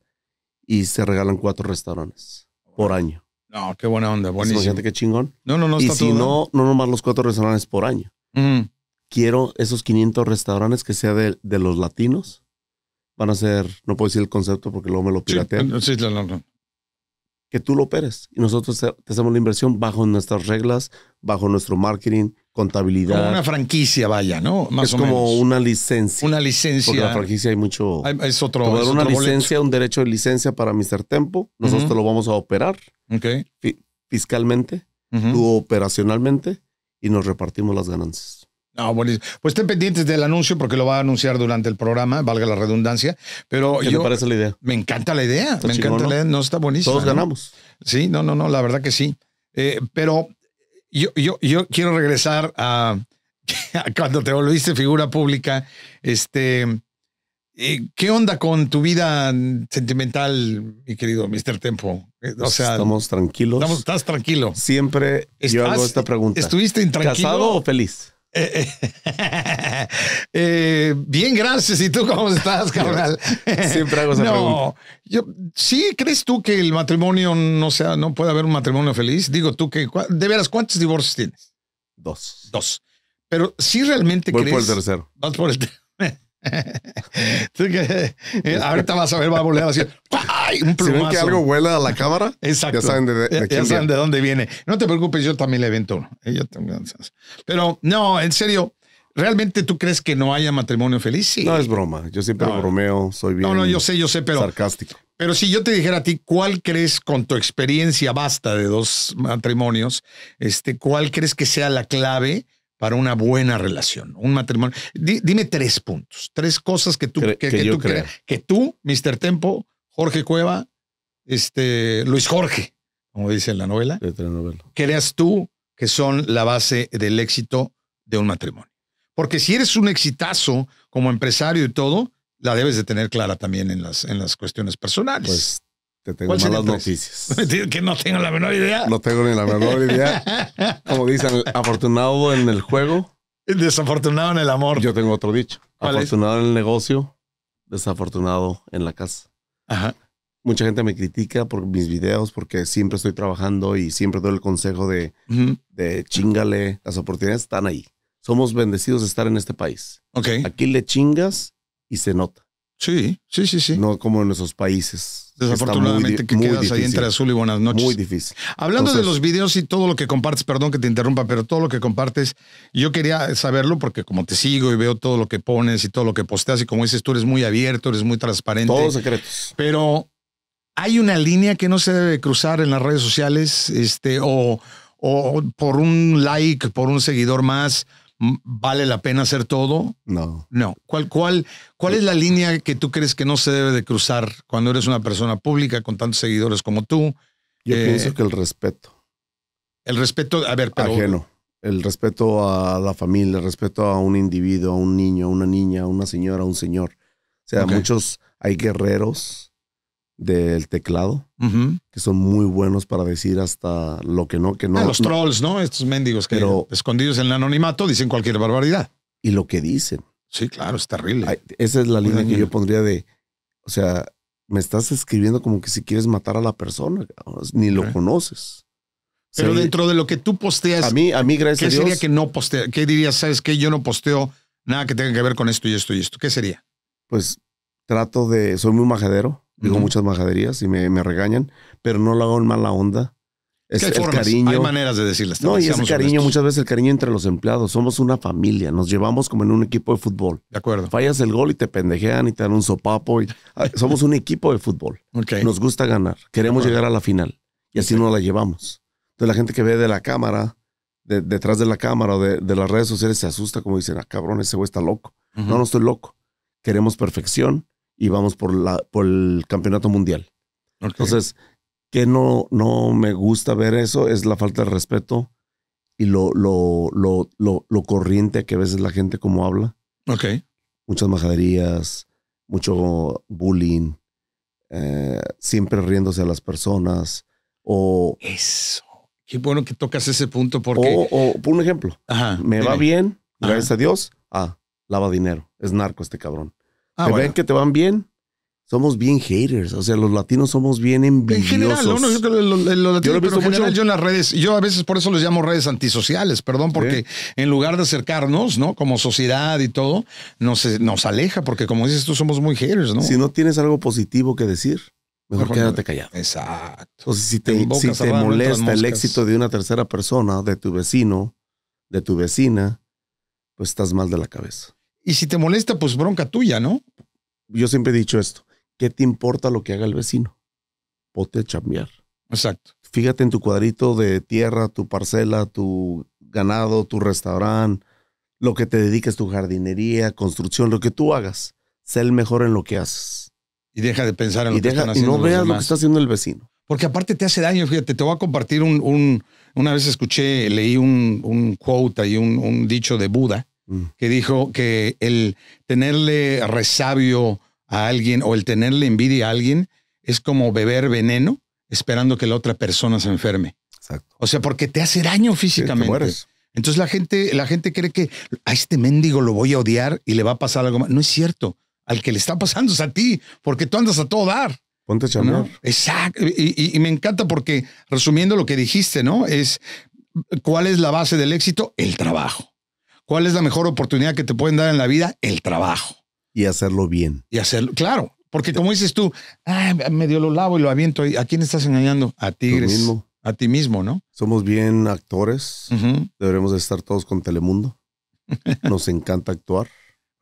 y se regalan cuatro restaurantes por año. No, qué buena onda, buenísimo. imagínate qué chingón. No, no, no. Está y si no, no nomás los cuatro restaurantes por año. Quiero esos 500 restaurantes que sea de, los latinos. Van a ser, no puedo decir el concepto porque luego me lo piratean. Sí, Que tú lo operes y nosotros te hacemos la inversión bajo nuestras reglas, bajo nuestro marketing, contabilidad. Como una franquicia, vaya, ¿no? Más es como una licencia. Una licencia. Porque la franquicia hay mucho. es otro. es una licencia, un derecho de licencia para Mr. Tempo, nosotros te lo vamos a operar. Ok. Fiscalmente, operacionalmente, y nos repartimos las ganancias. No, ah, buenísimo. Pues estén pendientes del anuncio porque lo va a anunciar durante el programa, valga la redundancia. Pero ¿Qué yo, te parece la idea? Me encanta la idea. me encanta la idea. No está buenísimo. Todos ganamos. Sí, no, no, no. La verdad que sí. Eh, pero yo, quiero regresar [LAUGHS] a, cuando te volviste figura pública. Este, eh, ¿Qué onda con tu vida sentimental, mi querido Mr. Tempo? Eh, o sea, estamos tranquilos. estás tranquilo. Siempre yo hago esta pregunta. ¿Estuviste intranquilo? ¿Casado o feliz? [LAUGHS] Eh, bien, gracias. ¿Y tú cómo estás, carnal? Siempre hago esa no, Yo, ¿Sí crees tú que el matrimonio no sea, no puede haber un matrimonio feliz? Digo tú que, de veras, ¿cuántos divorcios tienes? Dos. Dos. Pero si realmente crees. Voy por el tercero. Vas por el tercero. [LAUGHS] Eh, ahorita vas a ver, va a volver decir, ¡Ay! Un plumazo. Si que algo vuela a la cámara, Exacto. ya saben de, dónde viene. No te preocupes, yo también le evento eh, Pero no, en serio, ¿realmente tú crees que no haya matrimonio feliz? No es broma. Yo siempre bromeo, soy bien. No, no, yo sé, yo sé, pero. Sarcástico. Pero si yo te dijera a ti, ¿cuál crees con tu experiencia basta de dos matrimonios? Este, ¿Cuál crees que sea la clave para una buena relación, un matrimonio. dime tres puntos, tres cosas que tú, que, tú que tú, Mr. Tempo, Jorge Cueva, este, Luis Jorge, como dice en la novela, creas tú que son la base del éxito de un matrimonio. Porque si eres un exitazo como empresario y todo, la debes de tener clara también en las, en las cuestiones personales. Pues te tengo malas noticias. [LAUGHS] que no tengo la menor idea. No tengo ni la menor idea. [LAUGHS] Como dicen, afortunado en el juego. Desafortunado en el amor. Yo tengo otro dicho. Afortunado en el negocio, desafortunado en la casa. Ajá. Mucha gente me critica por mis videos porque siempre estoy trabajando y siempre doy el consejo de, de chingale. Las oportunidades están ahí. Somos bendecidos de estar en este país. Okay. Aquí le chingas y se nota. Sí, sí, sí, sí. No como en nuestros países. Desafortunadamente que quedas ahí entre azul y buenas noches. Muy difícil. Hablando de los videos y todo lo que compartes, perdón que te interrumpa, pero todo lo que compartes, yo quería saberlo porque como te sigo y veo todo lo que pones y todo lo que posteas y como dices tú eres muy abierto, eres muy transparente. Todos secretos. Pero hay una línea que no se debe cruzar en las redes sociales, este, o, o por un like, por un seguidor más, ¿Vale la pena hacer todo? No. No. ¿Cuál, cuál, ¿Cuál es la línea que tú crees que no se debe de cruzar cuando eres una persona pública con tantos seguidores como tú? Yo eh, pienso que el respeto. El respeto, a ver, Ajeno. El respeto a la familia, el respeto a un individuo, a un niño, a una niña, a una señora, a un señor. O sea, muchos hay guerreros del teclado, que son muy buenos para decir hasta lo que no, que no. Ah, los trolls, ¿no? Estos mendigos que escondidos en el anonimato dicen cualquier barbaridad. Y lo que dicen. Sí, claro, es terrible. esa es la línea que yo pondría de, o sea, me estás escribiendo como que si quieres matar a la persona, ni lo conoces. Pero dentro de lo que tú posteas, a mí, gracias ¿qué sería que no postea? ¿Qué dirías? ¿Sabes que Yo no posteo nada que tenga que ver con esto y esto y esto. ¿Qué sería? Pues trato de, soy muy majadero Digo muchas majaderías y me, regañan, pero no lo hago en mala onda. Es, cariño. Hay maneras de decirles. No, y el cariño, muchas veces el cariño entre los empleados. Somos una familia, nos llevamos como en un equipo de fútbol. De acuerdo. Fallas el gol y te pendejean y te dan un sopapo. Y, somos un equipo de fútbol. Nos gusta ganar. Queremos llegar a la final. Y así no nos la llevamos. Entonces la gente que ve de la cámara, detrás de la cámara o de, las redes sociales se asusta como dicen, ah, cabrón, ese güey está loco. No, no estoy loco. Queremos perfección y vamos por, la, por el campeonato mundial. Entonces, que no, no me gusta ver eso es la falta de respeto y lo, lo, lo, corriente que a veces la gente como habla. Ok. Muchas majaderías, mucho bullying, eh, siempre riéndose a las personas o... Eso. Qué bueno que tocas ese punto porque... O, por un ejemplo, me va bien, gracias a Dios, ah, lava dinero, es narco este cabrón. Ah, ven que te van bien. Somos bien haters, o sea, los latinos somos bien envidiosos. En general, yo, lo en las redes, yo a veces por eso les llamo redes antisociales, perdón, porque en lugar de acercarnos, ¿no? Como sociedad y todo, nos, eh, nos aleja, porque como dices tú, somos muy haters, ¿no? Si no tienes algo positivo que decir, mejor, quédate callado. Exacto. o si te, si te molesta el éxito de una tercera persona, de tu vecino, de tu vecina, pues estás mal de la cabeza. Y si te molesta, pues bronca tuya, ¿no? yo siempre he dicho esto, ¿qué te importa lo que haga el vecino? Ponte a chambear. Exacto. Fíjate en tu cuadrito de tierra, tu parcela, tu ganado, tu restaurante, lo que te dediques, tu jardinería, construcción, lo que tú hagas. Sé el mejor en lo que haces. Y deja de pensar en lo que están haciendo Y no veas lo que está haciendo el vecino. Porque aparte te hace daño, fíjate, te voy a compartir un, una vez escuché, leí un, un quote y un dicho de Buda, Mm. que dijo que el tenerle resabio a alguien o el tenerle envidia a alguien es como beber veneno esperando que la otra persona se enferme. Exacto. O sea, porque te hace daño físicamente. Entonces la gente, la gente cree que a este mendigo lo voy a odiar y le va a pasar algo más. No es cierto. Al que le está pasando es a ti, porque tú andas a todo dar. Ponte a chamar. Exacto. Y, y me encanta porque, resumiendo lo que dijiste, ¿no? Es, ¿cuál es la base del éxito? El trabajo. ¿Cuál es la mejor oportunidad que te pueden dar en la vida? El trabajo. Y hacerlo bien. Y hacerlo, claro. Porque como dices tú, me dio lo lavo y lo aviento. ¿A quién estás engañando? A ti Mismo. A ti mismo, ¿no? Somos bien actores. Deberíamos estar todos con Telemundo. [LAUGHS] Nos encanta actuar.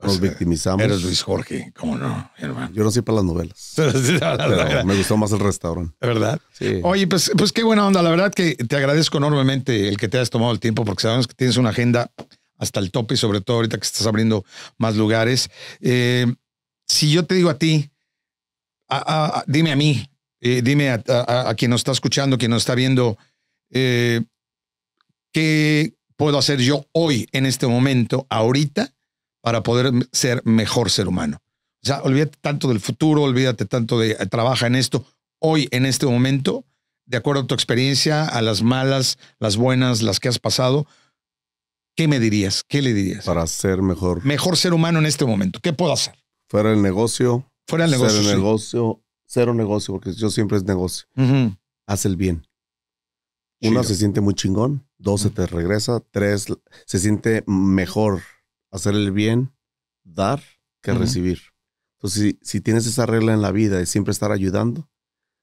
Nos victimizamos. Eres Luis Jorge, ¿cómo no, hermano? Yo no soy para las novelas. [LAUGHS] me gustó más el restaurante. ¿Verdad? Sí. Oye, pues, pues qué buena onda. La verdad que te agradezco enormemente el que te hayas tomado el tiempo porque sabemos que tienes una agenda hasta el tope y sobre todo ahorita que estás abriendo más lugares. Eh, si yo te digo a ti, dime a mí, eh, dime a, quien nos está escuchando, quien nos está viendo, eh, ¿qué puedo hacer yo hoy, en este momento, ahorita, para poder ser mejor ser humano? O sea, olvídate tanto del futuro, olvídate tanto de trabaja en esto, hoy, en este momento, de acuerdo a tu experiencia, a las malas, las buenas, las que has pasado, ¿qué me dirías? ¿Qué le dirías? Para ser mejor. Mejor ser humano en este momento. ¿Qué puedo hacer? Fuera el negocio. Fuera el negocio. Ser el negocio. Cero negocio, porque yo siempre es negocio. Haz el bien. Una Uno se siente muy chingón, dos se te regresa, tres se siente mejor hacer el bien, dar que recibir. Entonces, si, tienes esa regla en la vida de siempre estar ayudando,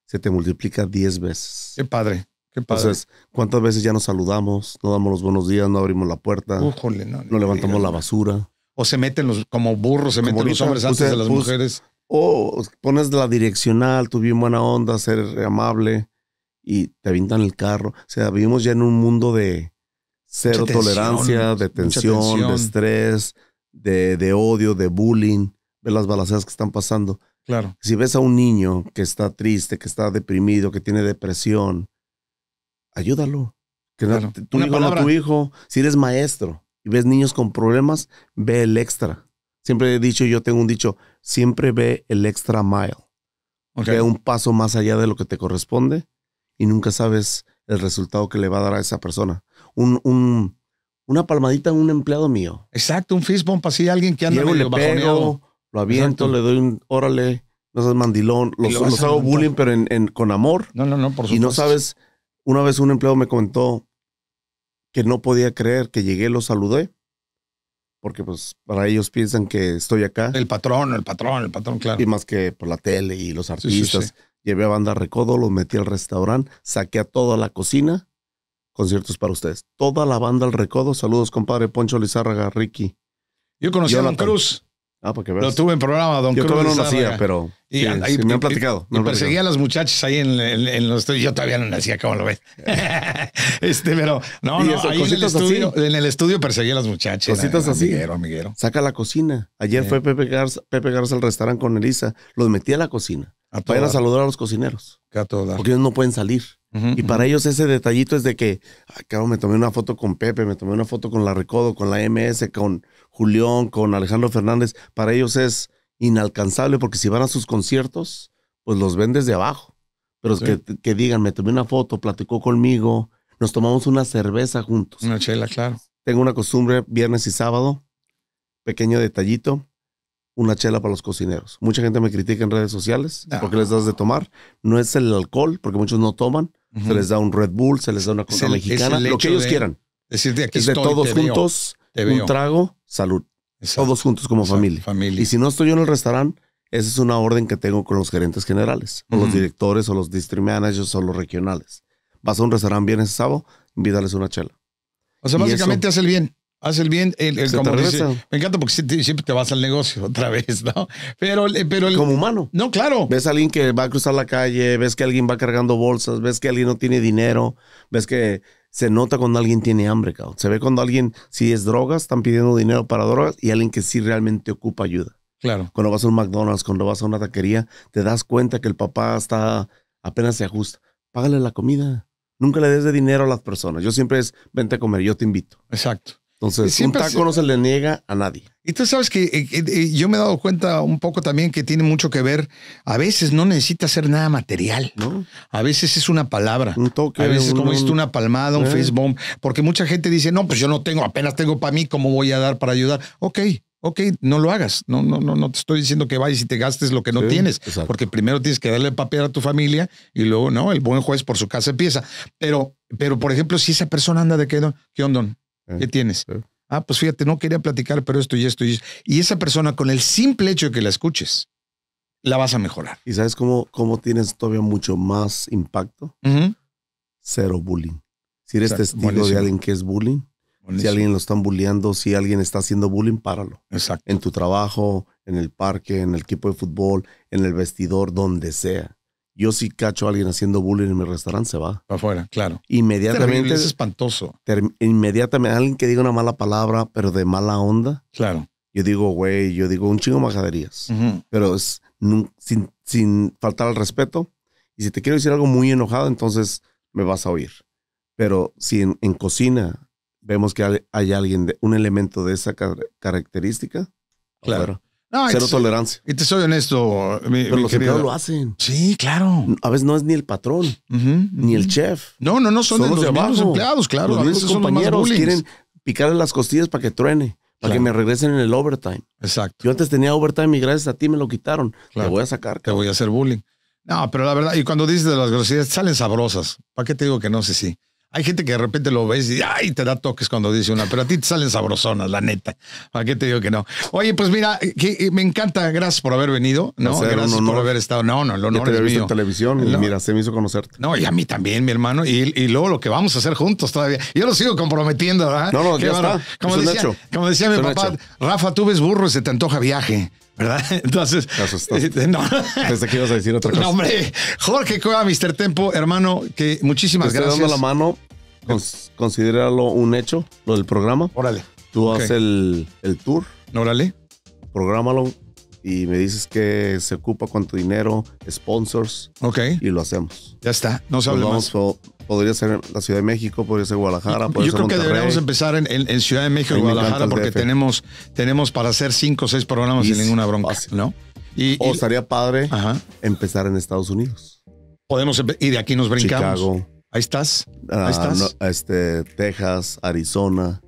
se te multiplica diez veces. Qué padre. Qué pasa? ¿cuántas veces ya nos saludamos? No damos los buenos días, no abrimos la puerta. no, levantamos la basura. O se meten los, como burros, se meten los hombres antes de las mujeres. O pones la direccional, tú bien buena onda, ser amable y te avientan el carro. O sea, vivimos ya en un mundo de cero tolerancia, de tensión, de estrés, de, odio, de bullying. ves las balaceras que están pasando. Claro. Si ves a un niño que está triste, que está deprimido, que tiene depresión, ayúdalo. Que no, tu, hijo, tu hijo, si eres maestro y ves niños con problemas, ve el extra. Siempre he dicho, yo tengo un dicho, siempre ve el extra mile. Ve un paso más allá de lo que te corresponde y nunca sabes el resultado que le va a dar a esa persona. Un, un, una palmadita a un empleado mío. Exacto, un fist bump así, alguien que anda medio le pego, lo aviento, le doy un órale, no seas mandilón, los, hago bullying, pero con amor. No, no, no, por supuesto. Y no sabes una vez un empleado me comentó que no podía creer que llegué, lo saludé, porque pues para ellos piensan que estoy acá. El patrón, el patrón, el patrón, claro. Y más que por la tele y los artistas. Llevé a banda Recodo, los metí al restaurante, saqué a toda la cocina, conciertos para ustedes. Toda la banda el Recodo, saludos compadre Poncho Lizárraga, Ricky. Yo conocí a Don Cruz. Ah, lo tuve en programa, don Yo Cruz. no nacía, pero. Y, ahí, me han platicado. Me perseguía a las muchachas ahí en, los estudios Yo todavía no nacía, ¿cómo lo ves? [LAUGHS] este, pero. No, no, en el, estudio, perseguía a las muchachas. Cositas así. Amiguero, amiguero. Saca la cocina. Ayer fue Pepe Garza, Pepe Garza al restaurante con Elisa. Los metí a la cocina. para a saludar a los cocineros. porque ellos no pueden salir y para ellos ese detallito es de que, acabo, me tomé una foto con Pepe, me tomé una foto con la Recodo, con la MS, con Julián, con Alejandro Fernández. Para ellos es inalcanzable porque si van a sus conciertos, pues los ven desde abajo. Pero que, digan, me tomé una foto, platicó conmigo, nos tomamos una cerveza juntos. Una chela, claro. Tengo una costumbre, viernes y sábado, pequeño detallito, una chela para los cocineros. Mucha gente me critica en redes sociales ah. porque les das de tomar. No es el alcohol, porque muchos no toman, se les da un Red Bull, se les da una cosa mexicana, lo que ellos quieran. decir aquí es de todos juntos, un trago, salud. Todos juntos como familia. Y si no estoy yo en el restaurante, esa es una orden que tengo con los gerentes generales, o los directores, o los district managers, o los regionales. Vas a un restaurante viernes sábado, invítales una chela. O sea, básicamente haz el bien. Haz el bien, el, me encanta porque siempre te vas al negocio [LAUGHS] otra vez, ¿no? Pero, pero como humano. No, claro. Ves a alguien que va a cruzar la calle, ves que alguien va cargando bolsas, ves que alguien no tiene dinero, ves que se nota cuando alguien tiene hambre, cabrón. Se ve cuando alguien, si es drogas, están pidiendo dinero para drogas y alguien que sí realmente ocupa ayuda. Claro. Cuando vas a un McDonald's, cuando vas a una taquería, te das cuenta que el papá está apenas se ajusta. Págale la comida. Nunca le des de dinero a las personas. Yo siempre es, vente a comer, yo te invito. Exacto. Entonces, un taco no se le niega a nadie. Y tú sabes que eh, eh, eh, yo me he dado cuenta un poco también que tiene mucho que ver. A veces no necesita hacer nada material, ¿no? A veces es una palabra. Un A veces, como dices, una palmada, un face bomb. Porque mucha gente dice, no, pues yo no tengo, apenas tengo para mí, ¿cómo voy a dar para ayudar? Ok, ok, no lo hagas. No, no, no, no te estoy diciendo que vayas y te gastes lo que no tienes, porque primero tienes que darle papel a tu familia y luego, no, el buen juez por su casa empieza. Pero, pero por ejemplo, si esa persona anda de qué, qué onda, ¿Qué ¿Eh? tienes? ¿Eh? Ah, pues fíjate, no quería platicar, pero esto y esto y esto. Y esa persona, con el simple hecho de que la escuches, la vas a mejorar. ¿Y sabes cómo, cómo tienes todavía mucho más impacto? Cero bullying. Si eres testigo de alguien que es bullying, si alguien lo están bulleando, si alguien está haciendo bullying, páralo. Exacto. En tu trabajo, en el parque, en el equipo de fútbol, en el vestidor, donde sea yo si cacho a alguien haciendo bullying en mi restaurante, se va. Afuera, claro. Inmediatamente. Es espantoso. Inmediatamente, alguien que diga una mala palabra, pero de mala onda. Claro. Yo digo, güey, yo digo un chingo majaderías. Pero es sin, sin faltar al respeto. Y si te quiero decir algo muy enojado, entonces me vas a oír. Pero si en, cocina vemos que hay, alguien, de, un elemento de esa característica, claro. Cero tolerancia. Y te soy honesto. Mi, Pero los empleados lo hacen. Sí, claro. A veces no es ni el patrón, ni el chef. No, no, no son, los, mismos empleados, claro. Los, compañeros quieren picarle las costillas para que truene, para que me regresen en el overtime. Exacto. Yo antes tenía overtime y gracias a ti me lo quitaron. Te voy a sacar. Te voy a hacer bullying. No, pero la verdad, y cuando dices de las groserías, salen sabrosas. ¿Para qué te digo que no? Sí, sí. Hay gente que de repente lo ves y te da toques cuando dice una, pero a ti te salen sabrosonas, la neta. ¿A qué te digo que no? Oye, pues mira, eh, eh, me encanta, gracias por haber venido, ¿no? gracias por haber estado. No, no, no. honor te he visto en televisión y mira, se me hizo conocerte. No, y a mí también, mi hermano, y, luego lo que vamos a hacer juntos todavía. Yo lo sigo comprometiendo, ¿verdad? No, no, ya está. Como, decía, como decía, mi papá, Rafa, tú ves burro y se te antoja viaje. ¿verdad? [LAUGHS] Entonces. Este, no. Desde aquí vas a decir otra cosa. No, hombre. Jorge Cueva, Mr. Tempo, hermano, que muchísimas te estoy gracias. dando la mano considerarlo un hecho, lo del programa. Órale. Tú haces el, tour. Órale. programalo y me dices que se ocupa cuánto dinero, sponsors. Ok. Y lo hacemos. Ya está, no se hable Podría ser la Ciudad de México, podría ser Guadalajara. Yo creo que deberíamos empezar en, Ciudad de México y Guadalajara porque tenemos, tenemos para hacer cinco o seis programas sin ninguna bronca. ¿no? Y, o estaría padre empezar en Estados Unidos. Podemos y de aquí nos brincamos. Chicago. Ahí estás. Ah, Ahí estás. este, Texas, Arizona,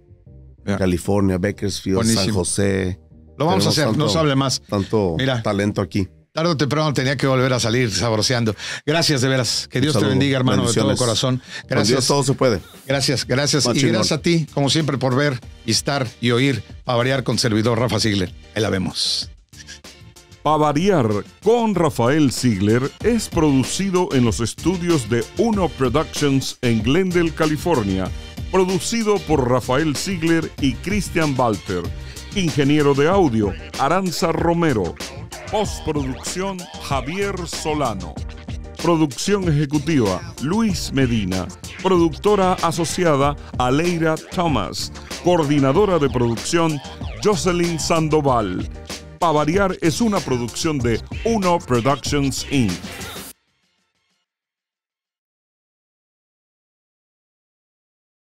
California, Bakersfield, San José. Lo vamos a hacer, no se hable más. Tanto talento aquí. Tarde o temprano tenía que volver a salir saboreando Gracias de veras. Que Dios te bendiga, hermano, de todo corazón. Gracias. todo se puede. Gracias, gracias. Y gracias a ti, como siempre, por ver y estar y oír a variar con servidor Rafa Sigler. Ahí la vemos. Pavariar, variar con Rafael Ziegler es producido en los estudios de Uno Productions en Glendale, California. Producido por Rafael Ziegler y Christian Walter. Ingeniero de audio, Aranza Romero. Postproducción, Javier Solano. Producción ejecutiva, Luis Medina. Productora asociada, Aleira Thomas. Coordinadora de producción, Jocelyn Sandoval para variar es una producción de Uno Productions Inc.